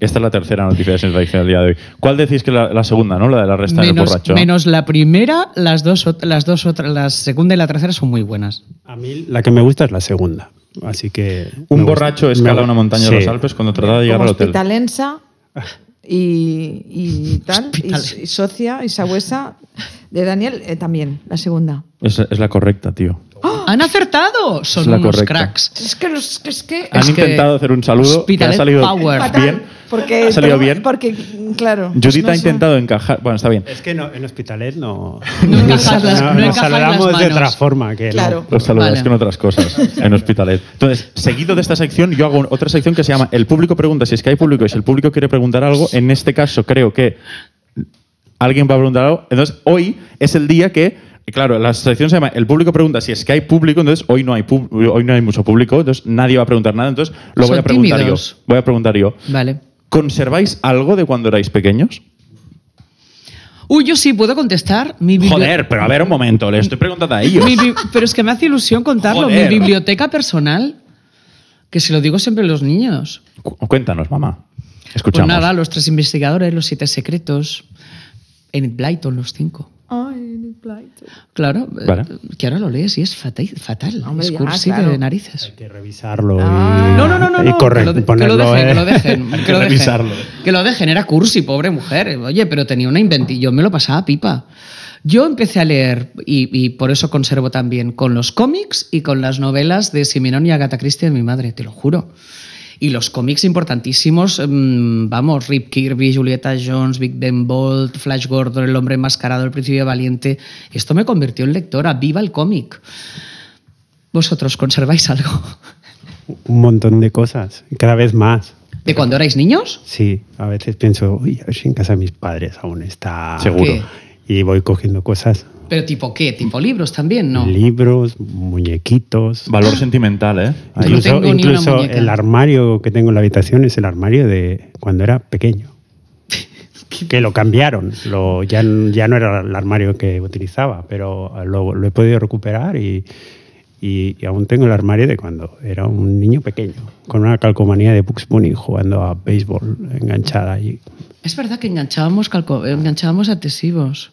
[SPEAKER 1] Esta es la tercera noticia de sensación del día de hoy. ¿Cuál decís que la, la segunda, no? La de la resta del borracho. Menos
[SPEAKER 3] la primera, las dos, las dos otras, la segunda y la tercera son muy buenas. A
[SPEAKER 1] mí la que me gusta es la segunda. Así que.
[SPEAKER 4] Un borracho escala una montaña de los Alpes cuando trata de
[SPEAKER 2] llegar al hotel. Hospitalensa. y, y tal, y, socia y sabuesa de Daniel eh, también, la segunda.
[SPEAKER 1] es la correcta, tío.
[SPEAKER 2] ¡Han acertado! Son unos cracks. Es que, Han intentado hacer un saludo ha salido bien. Porque, ha salido bien. Porque, claro. Judith pues ha intentado
[SPEAKER 1] encajar. Bueno, está bien.
[SPEAKER 4] Es que en Hospitalet no. No, saludamos de otra forma que. Claro. Los otras
[SPEAKER 1] cosas en Hospitalet. Entonces, seguido de esta sección, yo hago otra sección que se llama El público pregunta. Si es que hay público y si el público quiere preguntar algo, en este caso creo que alguien va a preguntar algo. Entonces, hoy es el día que claro, la sección se llama El público pregunta. Si es que hay público, entonces hoy no hay, hoy no hay mucho público, entonces nadie va a preguntar nada, entonces lo voy a preguntar yo. Voy a preguntar yo. Vale. ¿Conserváis algo de cuando erais pequeños?
[SPEAKER 3] Uy, yo sí, ¿puedo contestar? Mi Joder,
[SPEAKER 1] pero a ver un momento, le estoy preguntando a ellos.
[SPEAKER 3] pero es que me hace ilusión contarlo. Mi biblioteca personal, que se lo digo siempre a los niños.
[SPEAKER 1] Cuéntanos,
[SPEAKER 3] mamá. Escuchamos. Pues nada, los tres investigadores, los siete secretos, en Blighton, los cinco. Claro, eh, que ahora lo lees y es fatal. es cursi de narices. Hay que
[SPEAKER 4] revisarlo. y,
[SPEAKER 3] ah. no, no, no, que, lo, ponerlo, eh, que lo dejen, que lo dejen. Que, Lo dejen, que lo dejen, era cursi, pobre mujer. Oye, pero tenía una inventilla. Yo me lo pasaba pipa. Yo empecé a leer, y, y, por eso conservo también, con los cómics y con las novelas de Simenon y Agatha Christie de mi madre, te lo juro. Y los cómics importantísimos, mm, vamos, Rip Kirby, Julieta Jones, Big Ben Bolt, Flash Gordon, El Hombre Enmascarado, El Príncipe Valiente. Esto me convirtió en lectora. ¡Viva el cómic! ¿Vosotros conserváis algo? Un
[SPEAKER 4] montón de cosas, cada vez más.
[SPEAKER 3] ¿De cuando erais niños?
[SPEAKER 4] Sí, a veces pienso, uy, a en casa de mis padres aún está. Seguro. Y voy cogiendo cosas.
[SPEAKER 3] ¿Pero tipo qué? ¿Tipo libros también? No.
[SPEAKER 4] Libros, muñequitos. Valor sentimental, ¿eh? Incluso, el armario que tengo en la habitación es el armario de cuando era pequeño. que lo cambiaron, lo, ya, ya no era el armario que utilizaba, pero lo, he podido recuperar y, y, aún tengo el armario de cuando era un niño pequeño, con una calcomanía de Bugs Bunny jugando a béisbol enganchada allí.
[SPEAKER 3] Es verdad que enganchábamos, calco enganchábamos adhesivos.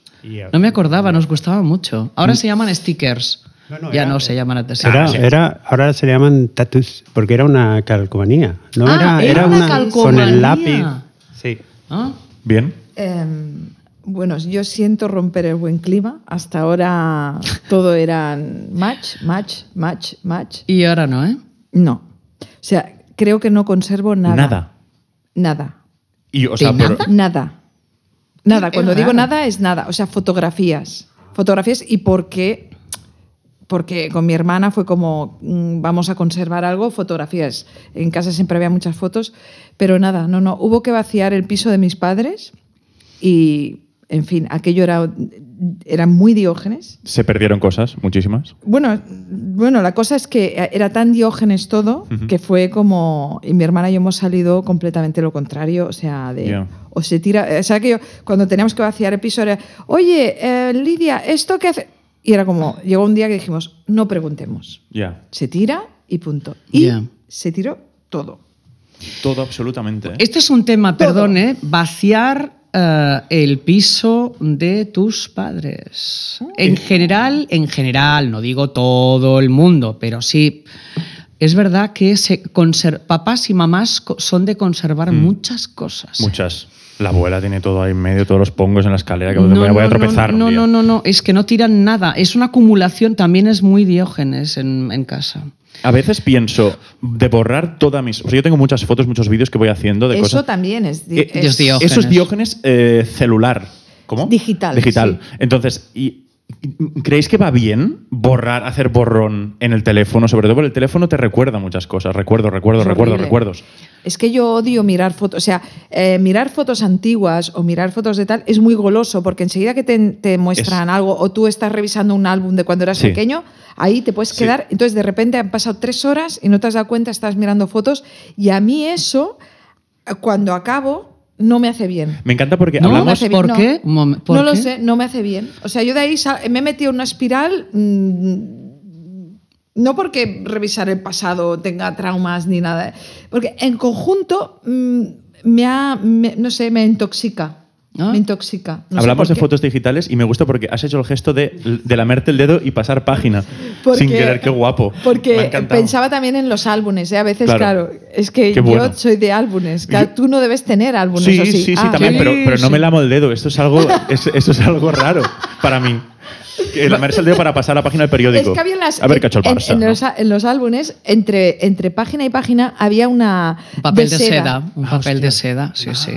[SPEAKER 3] No me acordaba, nos gustaba mucho. Ahora se llaman stickers. ya no se llaman Era,
[SPEAKER 4] ahora se llaman tatus, porque era una calcomanía. No ah, era, era, una, Con el lápiz.
[SPEAKER 3] Sí.
[SPEAKER 2] ¿Ah? Bien. Em, bueno, yo siento romper el buen clima. Hasta ahora todo era match, match, match, match. Y ahora no, ¿eh? No. O sea, creo que no conservo nada. Nada. nada? nada. Nada, cuando digo nada es nada, o sea, fotografías. Fotografías y por qué porque con mi hermana fue como mm, vamos a conservar algo, fotografías. En casa siempre había muchas fotos, pero nada, no, no, hubo que vaciar el piso de mis padres y en fin, aquello era, era muy diógenes.
[SPEAKER 1] ¿Se perdieron cosas, muchísimas?
[SPEAKER 2] Bueno, bueno, la cosa es que era tan diógenes todo que fue como, y mi hermana y yo hemos salido completamente lo contrario, o sea, de... O se tira, o que cuando teníamos que vaciar el era, oye, eh, Lidia, ¿esto qué hace? Y era como, llegó un día que dijimos, no preguntemos. Ya. Se tira y punto. Y se tiró todo.
[SPEAKER 1] Todo absolutamente. ¿eh?
[SPEAKER 2] Este es un tema, perdón, ¿eh? Vaciar
[SPEAKER 3] eh, el piso de tus padres. En general, en general, no digo todo el mundo, pero sí. Es verdad que se papás y mamás son de conservar mm. muchas cosas. ¿eh?
[SPEAKER 1] Muchas. La abuela tiene todo ahí en medio, todos los pongos en la escalera que voy, a tropezar. No,
[SPEAKER 3] no, no, no, no, es que no tiran nada. Es una acumulación, también es muy diógenes en casa.
[SPEAKER 1] A veces pienso de borrar todas mis. O sea, yo tengo muchas fotos, muchos vídeos que voy haciendo de cosas... Eso
[SPEAKER 2] también es, eh, Diógenes. Eso es
[SPEAKER 1] Diógenes eh, celular. ¿Cómo? Digital, Digital. Entonces, y ¿Creéis que va bien borrar, hacer borrón en el teléfono? Sobre todo porque el teléfono te recuerda muchas cosas. Recuerdo, recuerdo, recuerdo, recuerdos.
[SPEAKER 2] Es que yo odio mirar fotos. O sea, eh, mirar fotos antiguas o mirar fotos de tal es muy goloso porque enseguida que te, muestran algo o tú estás revisando un álbum de cuando eras pequeño, ahí te puedes quedar. Entonces, de repente han pasado tres horas y no te has dado cuenta, estás mirando fotos. Y a mí eso, cuando acabo, no me hace bien.
[SPEAKER 1] Me encanta porque no, hablamos... ¿Por, qué? No. lo sé,
[SPEAKER 2] no me hace bien. O sea, yo de ahí me he metido en una espiral... Mm, no porque revisar el pasado tenga traumas ni nada, porque en conjunto mm, me ha, no sé, me intoxica. ¿No? Me intoxica. Hablamos de fotos
[SPEAKER 1] digitales y me gusta porque has hecho el gesto de, de lamerte el dedo y pasar página. sin querer, qué guapo. Porque pensaba
[SPEAKER 2] también en los álbumes. ¿eh? A veces, claro. es que yo soy de álbumes. tú no debes tener álbumes. Sí, sí, sí, ah, también, pero, no me
[SPEAKER 1] lamo el dedo. Esto es algo, esto es algo raro para mí que la el dedo para pasar a la página del periódico. Es que había a ver, en,
[SPEAKER 2] en, los, álbumes, entre, entre página y página, había una. Papel de, seda.
[SPEAKER 3] Un papel de seda, sí, ah. sí.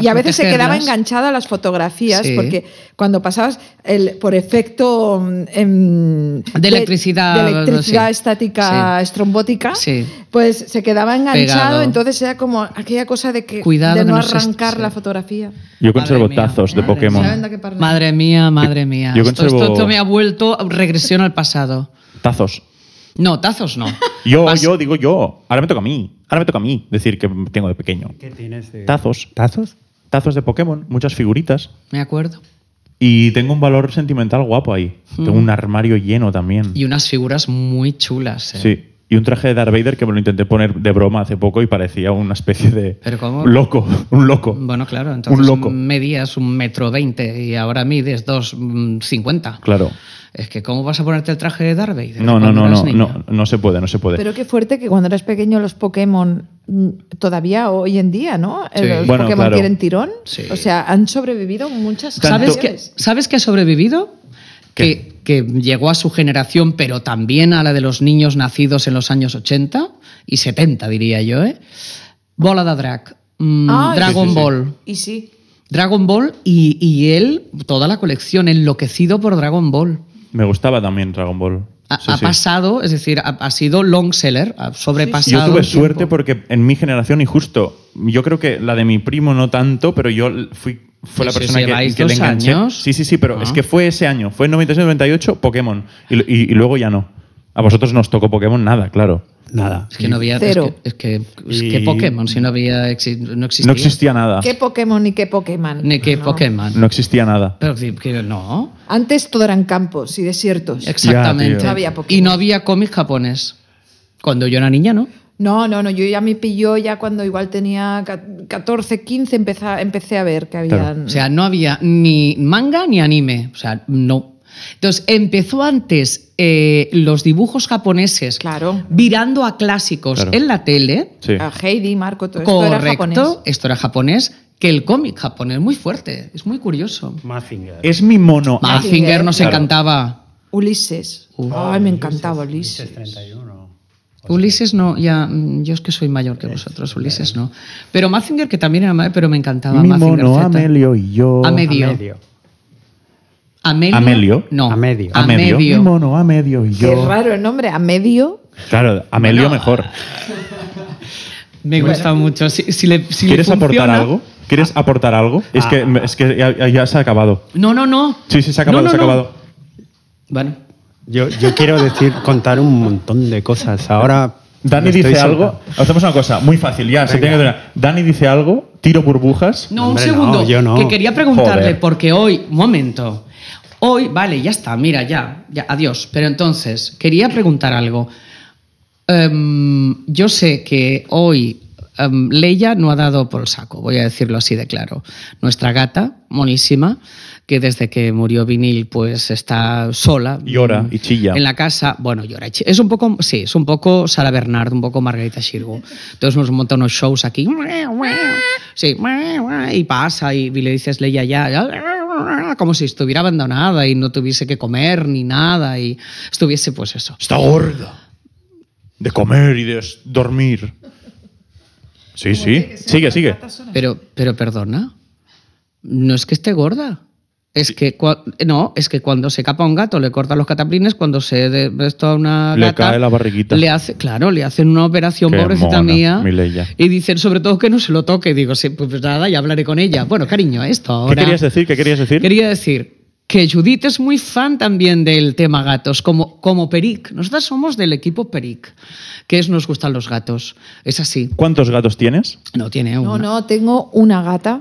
[SPEAKER 3] y a veces se quedaba enganchada
[SPEAKER 2] a las fotografías, porque cuando pasabas el, por efecto. Mm, em, de, electricidad. De, electricidad estática estrombótica, pues se quedaba enganchado, entonces era como aquella cosa de que. no, arrancar la fotografía.
[SPEAKER 1] Yo conservo tazos de Pokémon.
[SPEAKER 3] Madre mía, madre mía. Yo esto, me ha vuelto regresión al pasado. Tazos. No, tazos no.
[SPEAKER 1] Yo, yo, digo yo. Ahora me toca a mí. Ahora me toca a mí decir que tengo de pequeño. ¿Qué tienes de...
[SPEAKER 3] Tazos. ¿Tazos? Tazos de
[SPEAKER 1] Pokémon, muchas figuritas. Me acuerdo. Y tengo un valor sentimental guapo ahí. Tengo hmm. un armario lleno también.
[SPEAKER 3] Y unas figuras muy chulas. Eh.
[SPEAKER 1] Sí y un traje de Darth Vader que me lo intenté poner de broma hace poco y parecía una especie de ¿Pero cómo? loco, un loco. Bueno, claro, entonces un loco.
[SPEAKER 3] medías un metro veinte y ahora mides dos mm, cincuenta. Claro. Es que ¿cómo vas a ponerte el traje de Darth Vader? No, no, no, no,
[SPEAKER 1] no, se puede, no se puede.
[SPEAKER 3] Pero
[SPEAKER 2] qué fuerte que cuando eras pequeño los Pokémon mm, todavía hoy en día, ¿no? Los Pokémon quieren tirón. O sea, han sobrevivido muchas. ¿Sabes que,
[SPEAKER 3] ¿Sabes que ha sobrevivido? que, llegó a su generación, pero también a la de los niños nacidos en los años 80 y 70, diría yo. ¿eh? Bola de Drag, mm, ah, Dragon Ball. Y sí. Dragon Ball y, él, toda la colección, enloquecido por Dragon Ball. Me
[SPEAKER 1] gustaba también Dragon Ball.
[SPEAKER 3] Ha, pasado, es decir, ha, sido long seller, ha sobrepasado. Yo tuve suerte
[SPEAKER 1] porque en mi generación, y justo, yo creo que la de mi primo no tanto, pero yo fui fue la persona que, Sí, sí, sí, pero es ah. que fue ese año, fue en 97-98 Pokémon y, luego ya no. A vosotros no os tocó Pokémon nada, claro. Nada. Es que
[SPEAKER 4] no había.
[SPEAKER 2] Cero. Es que, es
[SPEAKER 3] Pokémon, si no había. No existía. No existía nada. ¿Qué
[SPEAKER 2] Pokémon ni qué Pokémon? Ni qué Pokémon.
[SPEAKER 3] No existía nada. Pero que no.
[SPEAKER 2] Antes todo eran campos y desiertos. Exactamente. había Y no había cómics japonés.
[SPEAKER 3] Cuando yo era niña, ¿no?
[SPEAKER 2] No, no, no, yo ya me pilló ya cuando igual tenía 14, 15 empecé, a ver que había... O
[SPEAKER 3] sea, no había ni manga ni anime, o sea, no. Entonces, empezó antes eh, los dibujos japoneses virando a clásicos en la tele.
[SPEAKER 2] A Heidi, Marco, todo esto era japonés.
[SPEAKER 3] Esto era japonés que el cómic japonés muy fuerte, es
[SPEAKER 2] muy curioso.
[SPEAKER 3] Mazinger. Es mi mono. Mazinger, nos encantaba.
[SPEAKER 2] Ulises. Ay, me encantaba Ulises. Ulises 31.
[SPEAKER 3] Ulises no, ya, mm, yo es que soy mayor que eh, vosotros, Ulises no. Pero Mazinger, que también era pero me encantaba Mimo, Mazinger Amelio
[SPEAKER 1] y yo... A medio.
[SPEAKER 2] A medio. Amelio,
[SPEAKER 1] No. A medio. A medio. a medio y yo... Qué
[SPEAKER 2] raro el nombre, a medio.
[SPEAKER 1] Claro, Amelio mejor. Me gusta mucho. Si, ¿Quieres aportar algo? ¿Quieres aportar algo? es que, ah. que ya, se ha acabado.
[SPEAKER 3] No, no, no. Sí, sí, se ha acabado, se ha acabado. Bueno.
[SPEAKER 4] Yo, quiero decir, contar un montón de cosas. Ahora. Dani dice algo.
[SPEAKER 1] Hacemos una cosa muy fácil, ya. Se Dani dice algo, tiro burbujas. No, un segundo.
[SPEAKER 3] Que quería preguntarle, porque hoy, momento. Hoy, vale, ya está, mira, ya, adiós. Pero entonces, quería preguntar algo. Em, yo sé que hoy Em, Leia no ha dado por el saco, voy a decirlo así de claro. Nuestra gata, monísima, que desde que murió Vinil pues está sola. Llora mm. y chilla. En la casa, bueno, llora y chilla. Es un poco, sí, es un poco Sara Bernard, un poco Margarita Shirgo. Entonces nos monta unos shows aquí. Sí, y pasa y le dices Leia ya, como si estuviera abandonada y no tuviese que comer ni nada y estuviese pues eso. Está gorda.
[SPEAKER 1] De comer y de dormir.
[SPEAKER 3] Sí, sí. Sigue, sigue. Pero, pero perdona. No es que esté gorda. Es que no, es que cuando se capa un gato le corta los cataplines, cuando se resta una le cae la barriguita. Le hace, claro, le hacen una operación pobrecita mía y dicen sobre todo que no se lo toque. Digo, sí, pues nada, ya hablaré con ella. Bueno, cariño, esto ¿Qué querías decir? ¿Qué querías decir? Quería decir que Judith es muy fan también del tema gatos, como, como Peric. Nosotras somos del equipo Peric, que es Nos gustan los gatos. Es así. ¿Cuántos gatos tienes? No, tiene uno. No,
[SPEAKER 2] no, tengo una gata.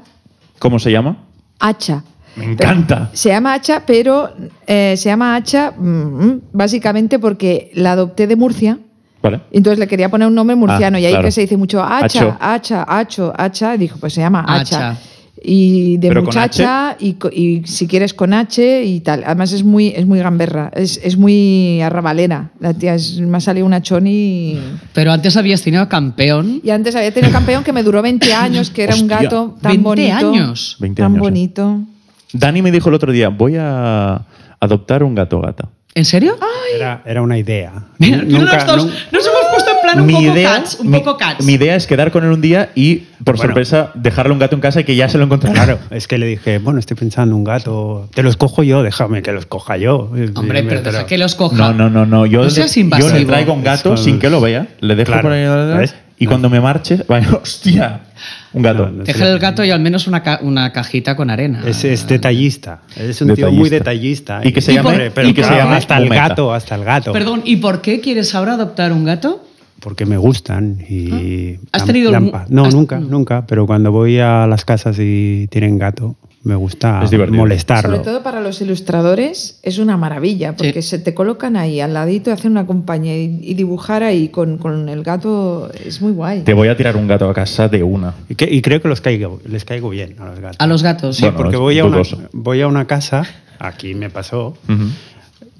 [SPEAKER 3] ¿Cómo se
[SPEAKER 1] llama? Hacha. Me encanta.
[SPEAKER 2] Se llama Hacha, pero se llama Hacha eh, mm, mm, básicamente porque la adopté de Murcia. Vale. Entonces le quería poner un nombre murciano ah, y ahí que se dice mucho Hacha, Hacha, Hacho, Hacha. Dijo, pues se llama Hacha. Hacha y de muchacha y, si quieres con H y tal. Además es muy, es muy gamberra, es, es muy arrabalera. La tía me ha salido una choni.
[SPEAKER 3] Pero antes habías tenido campeón.
[SPEAKER 2] Y antes había tenido campeón que me duró 20 años, que era un gato tan bonito. 20
[SPEAKER 3] años.
[SPEAKER 1] Tan
[SPEAKER 2] bonito. Eh.
[SPEAKER 1] Dani me dijo el otro día, voy a adoptar un gato gata. ¿En serio? Era, una idea. no
[SPEAKER 2] mi idea,
[SPEAKER 3] mi,
[SPEAKER 1] idea es quedar con él un día y, por sorpresa, dejarle un gato en casa y que ya se lo encontrara Claro,
[SPEAKER 4] es que le dije, bueno, estoy pensando un gato, te los cojo yo, déjame que los coja yo. Hombre, pero deja que
[SPEAKER 3] los coja. No, no, no, no. Yo, le traigo un gato sin que lo vea,
[SPEAKER 4] le dejo por ahí
[SPEAKER 1] y cuando me marche, vaya, hostia. Un gato. Deja
[SPEAKER 3] el gato y al menos una, una cajita con arena. Es, detallista. Es un tío muy detallista. Y que se llama hasta
[SPEAKER 4] el gato, hasta el gato. Perdón,
[SPEAKER 3] ¿y por qué quieres ahora adoptar un gato?
[SPEAKER 4] porque me gustan. Y ah. ¿Has tenido No, nunca, nunca, pero cuando voy a las casas y tienen gato, me gusta molestarlo. Sobre todo
[SPEAKER 2] para los ilustradores es una maravilla, porque se te colocan ahí al ladito y hacen una compañía y, dibujar ahí con, con, el gato es muy guay. Te voy a tirar
[SPEAKER 1] un gato a casa de una. Y, y creo que los caigo, les caigo bien a los gatos.
[SPEAKER 3] A los gatos, sí. porque voy a, una,
[SPEAKER 4] voy a, una, casa, aquí me pasó,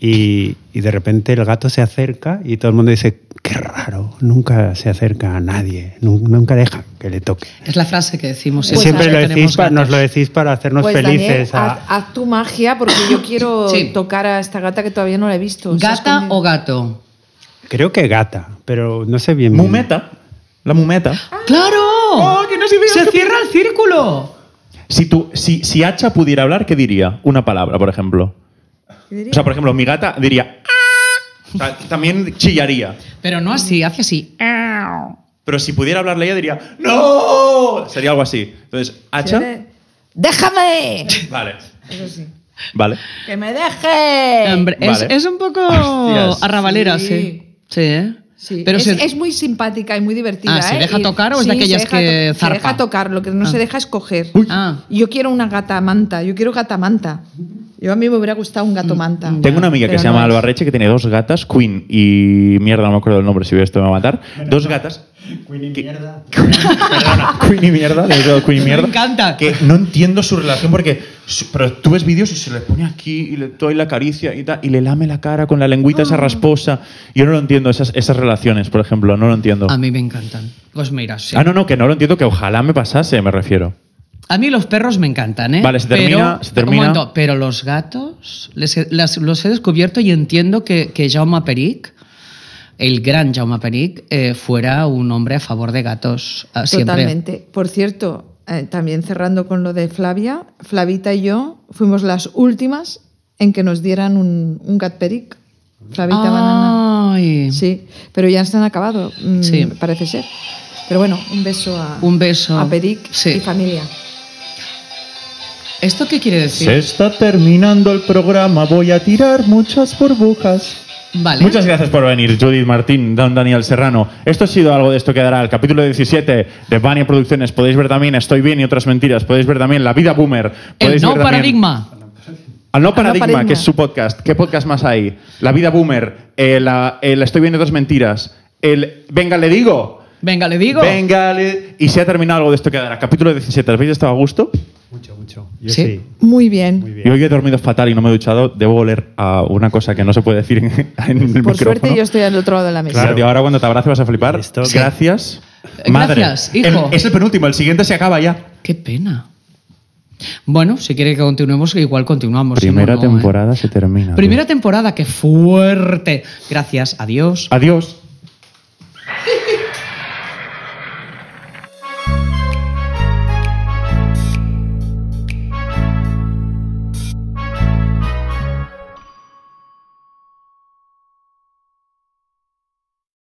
[SPEAKER 4] y, de repente el gato se acerca y todo el mundo dice, qué raro, nunca se acerca a nadie, nunca deja que le toque.
[SPEAKER 3] Es la frase que decimos.
[SPEAKER 4] Pues siempre nos lo decís para hacernos pues, felices. a...
[SPEAKER 2] haz, tu magia porque yo quiero tocar a esta gata que todavía no la he visto. ¿Gata o gato?
[SPEAKER 4] Creo que gata, pero no sé bien. Mumeta.
[SPEAKER 1] La mumeta. Ah.
[SPEAKER 3] ¡Claro! Oh, que no se, cierra el círculo!
[SPEAKER 1] Si, tú, si, si Hacha pudiera hablar, ¿qué diría? Una palabra, por ejemplo. O sea, por ejemplo, mi gata diría. Ah". también chillaría.
[SPEAKER 3] Pero no así, hace así.
[SPEAKER 1] Pero si pudiera hablarle ella diría. ¡No! Sería algo así. Entonces, hacha.
[SPEAKER 2] ¡Déjame!
[SPEAKER 3] Vale. Vale.
[SPEAKER 2] ¡Que me deje! es, un poco arrabalera, sí.
[SPEAKER 3] Sí, ¿eh? Sí. Pero es,
[SPEAKER 2] muy simpática y muy divertida. Ah, ¿Se ¿eh? deja tocar o es de aquellas que zarpa? Se deja tocar, lo que no se ah. deja es coger. Yo quiero una gata manta, yo quiero gata manta. Yo a mí me hubiera gustado un gato mm, manta. Mm. Tengo una amiga que se llama Albarreche
[SPEAKER 1] que tiene dos gatas, Queen y mierda, no me acuerdo del nombre, si veo esto me va a matar. dos gatas. Queen y mierda. Queen y mierda, le Queen y mierda. Me encanta. Que no entiendo su relación porque. Pero tú ves vídeos y se le pone aquí y le doy la caricia y tal, y le lame la cara con la lengüita esa ah. rasposa. Yo no lo entiendo, esas, esas relaciones, por ejemplo, no lo entiendo. A
[SPEAKER 3] mí me encantan. Pues mira, sí. Ah, no, no,
[SPEAKER 1] que no lo entiendo, que ojalá me pasase, me refiero.
[SPEAKER 3] A mí los perros me encantan, ¿eh? Vale, se Pero, los gatos los he descubierto y entiendo que, que Jaume Peric, el gran Jaume Peric, eh, fuera un hombre a favor de gatos ah, Totalmente.
[SPEAKER 2] Por cierto, eh, también cerrando con lo de Flavia, Flavita y yo fuimos las últimas en que nos dieran un, un Peric Flavita Banana. Sí, pero ya se han acabado, mm, parece ser. Pero bueno, un beso a, a Peric y familia. ¿Esto qué quiere decir?
[SPEAKER 1] Se está terminando el programa, voy a tirar muchas
[SPEAKER 3] burbujas. Vale.
[SPEAKER 1] Muchas gracias por venir, Judith Martín, Don Daniel Serrano. Esto ha sido algo de esto que dará el capítulo 17 de Bania Producciones. Podéis ver también Estoy Bien y otras mentiras. Podéis ver también La Vida Boomer. el no paradigma. Al no, paradigma, que es su podcast. ¿Qué podcast más hay? La Vida Boomer, el, eh, el Estoy Bien y otras mentiras, el Venga, le digo. Venga, le digo. Venga, le... y se ha terminado algo de esto que era. Capítulo 17. ¿Habéis estado a gusto? Mucho, mucho. sí.
[SPEAKER 2] Muy, bien.
[SPEAKER 1] Yo hoy he dormido fatal y no me he duchado. Debo oler a una cosa que no se puede decir en, el el Por suerte yo
[SPEAKER 2] estoy al otro lado de la mesa. Claro.
[SPEAKER 1] y ahora cuando te abrace vas a flipar. Gracias.
[SPEAKER 2] Eh, gracias, hijo. es el
[SPEAKER 3] penúltimo, el siguiente se acaba ya. Qué pena. Bueno, si quiere que continuemos, igual continuamos. Primera ¿eh? temporada se termina. Primera temporada, qué fuerte. Gracias, adiós. Adiós.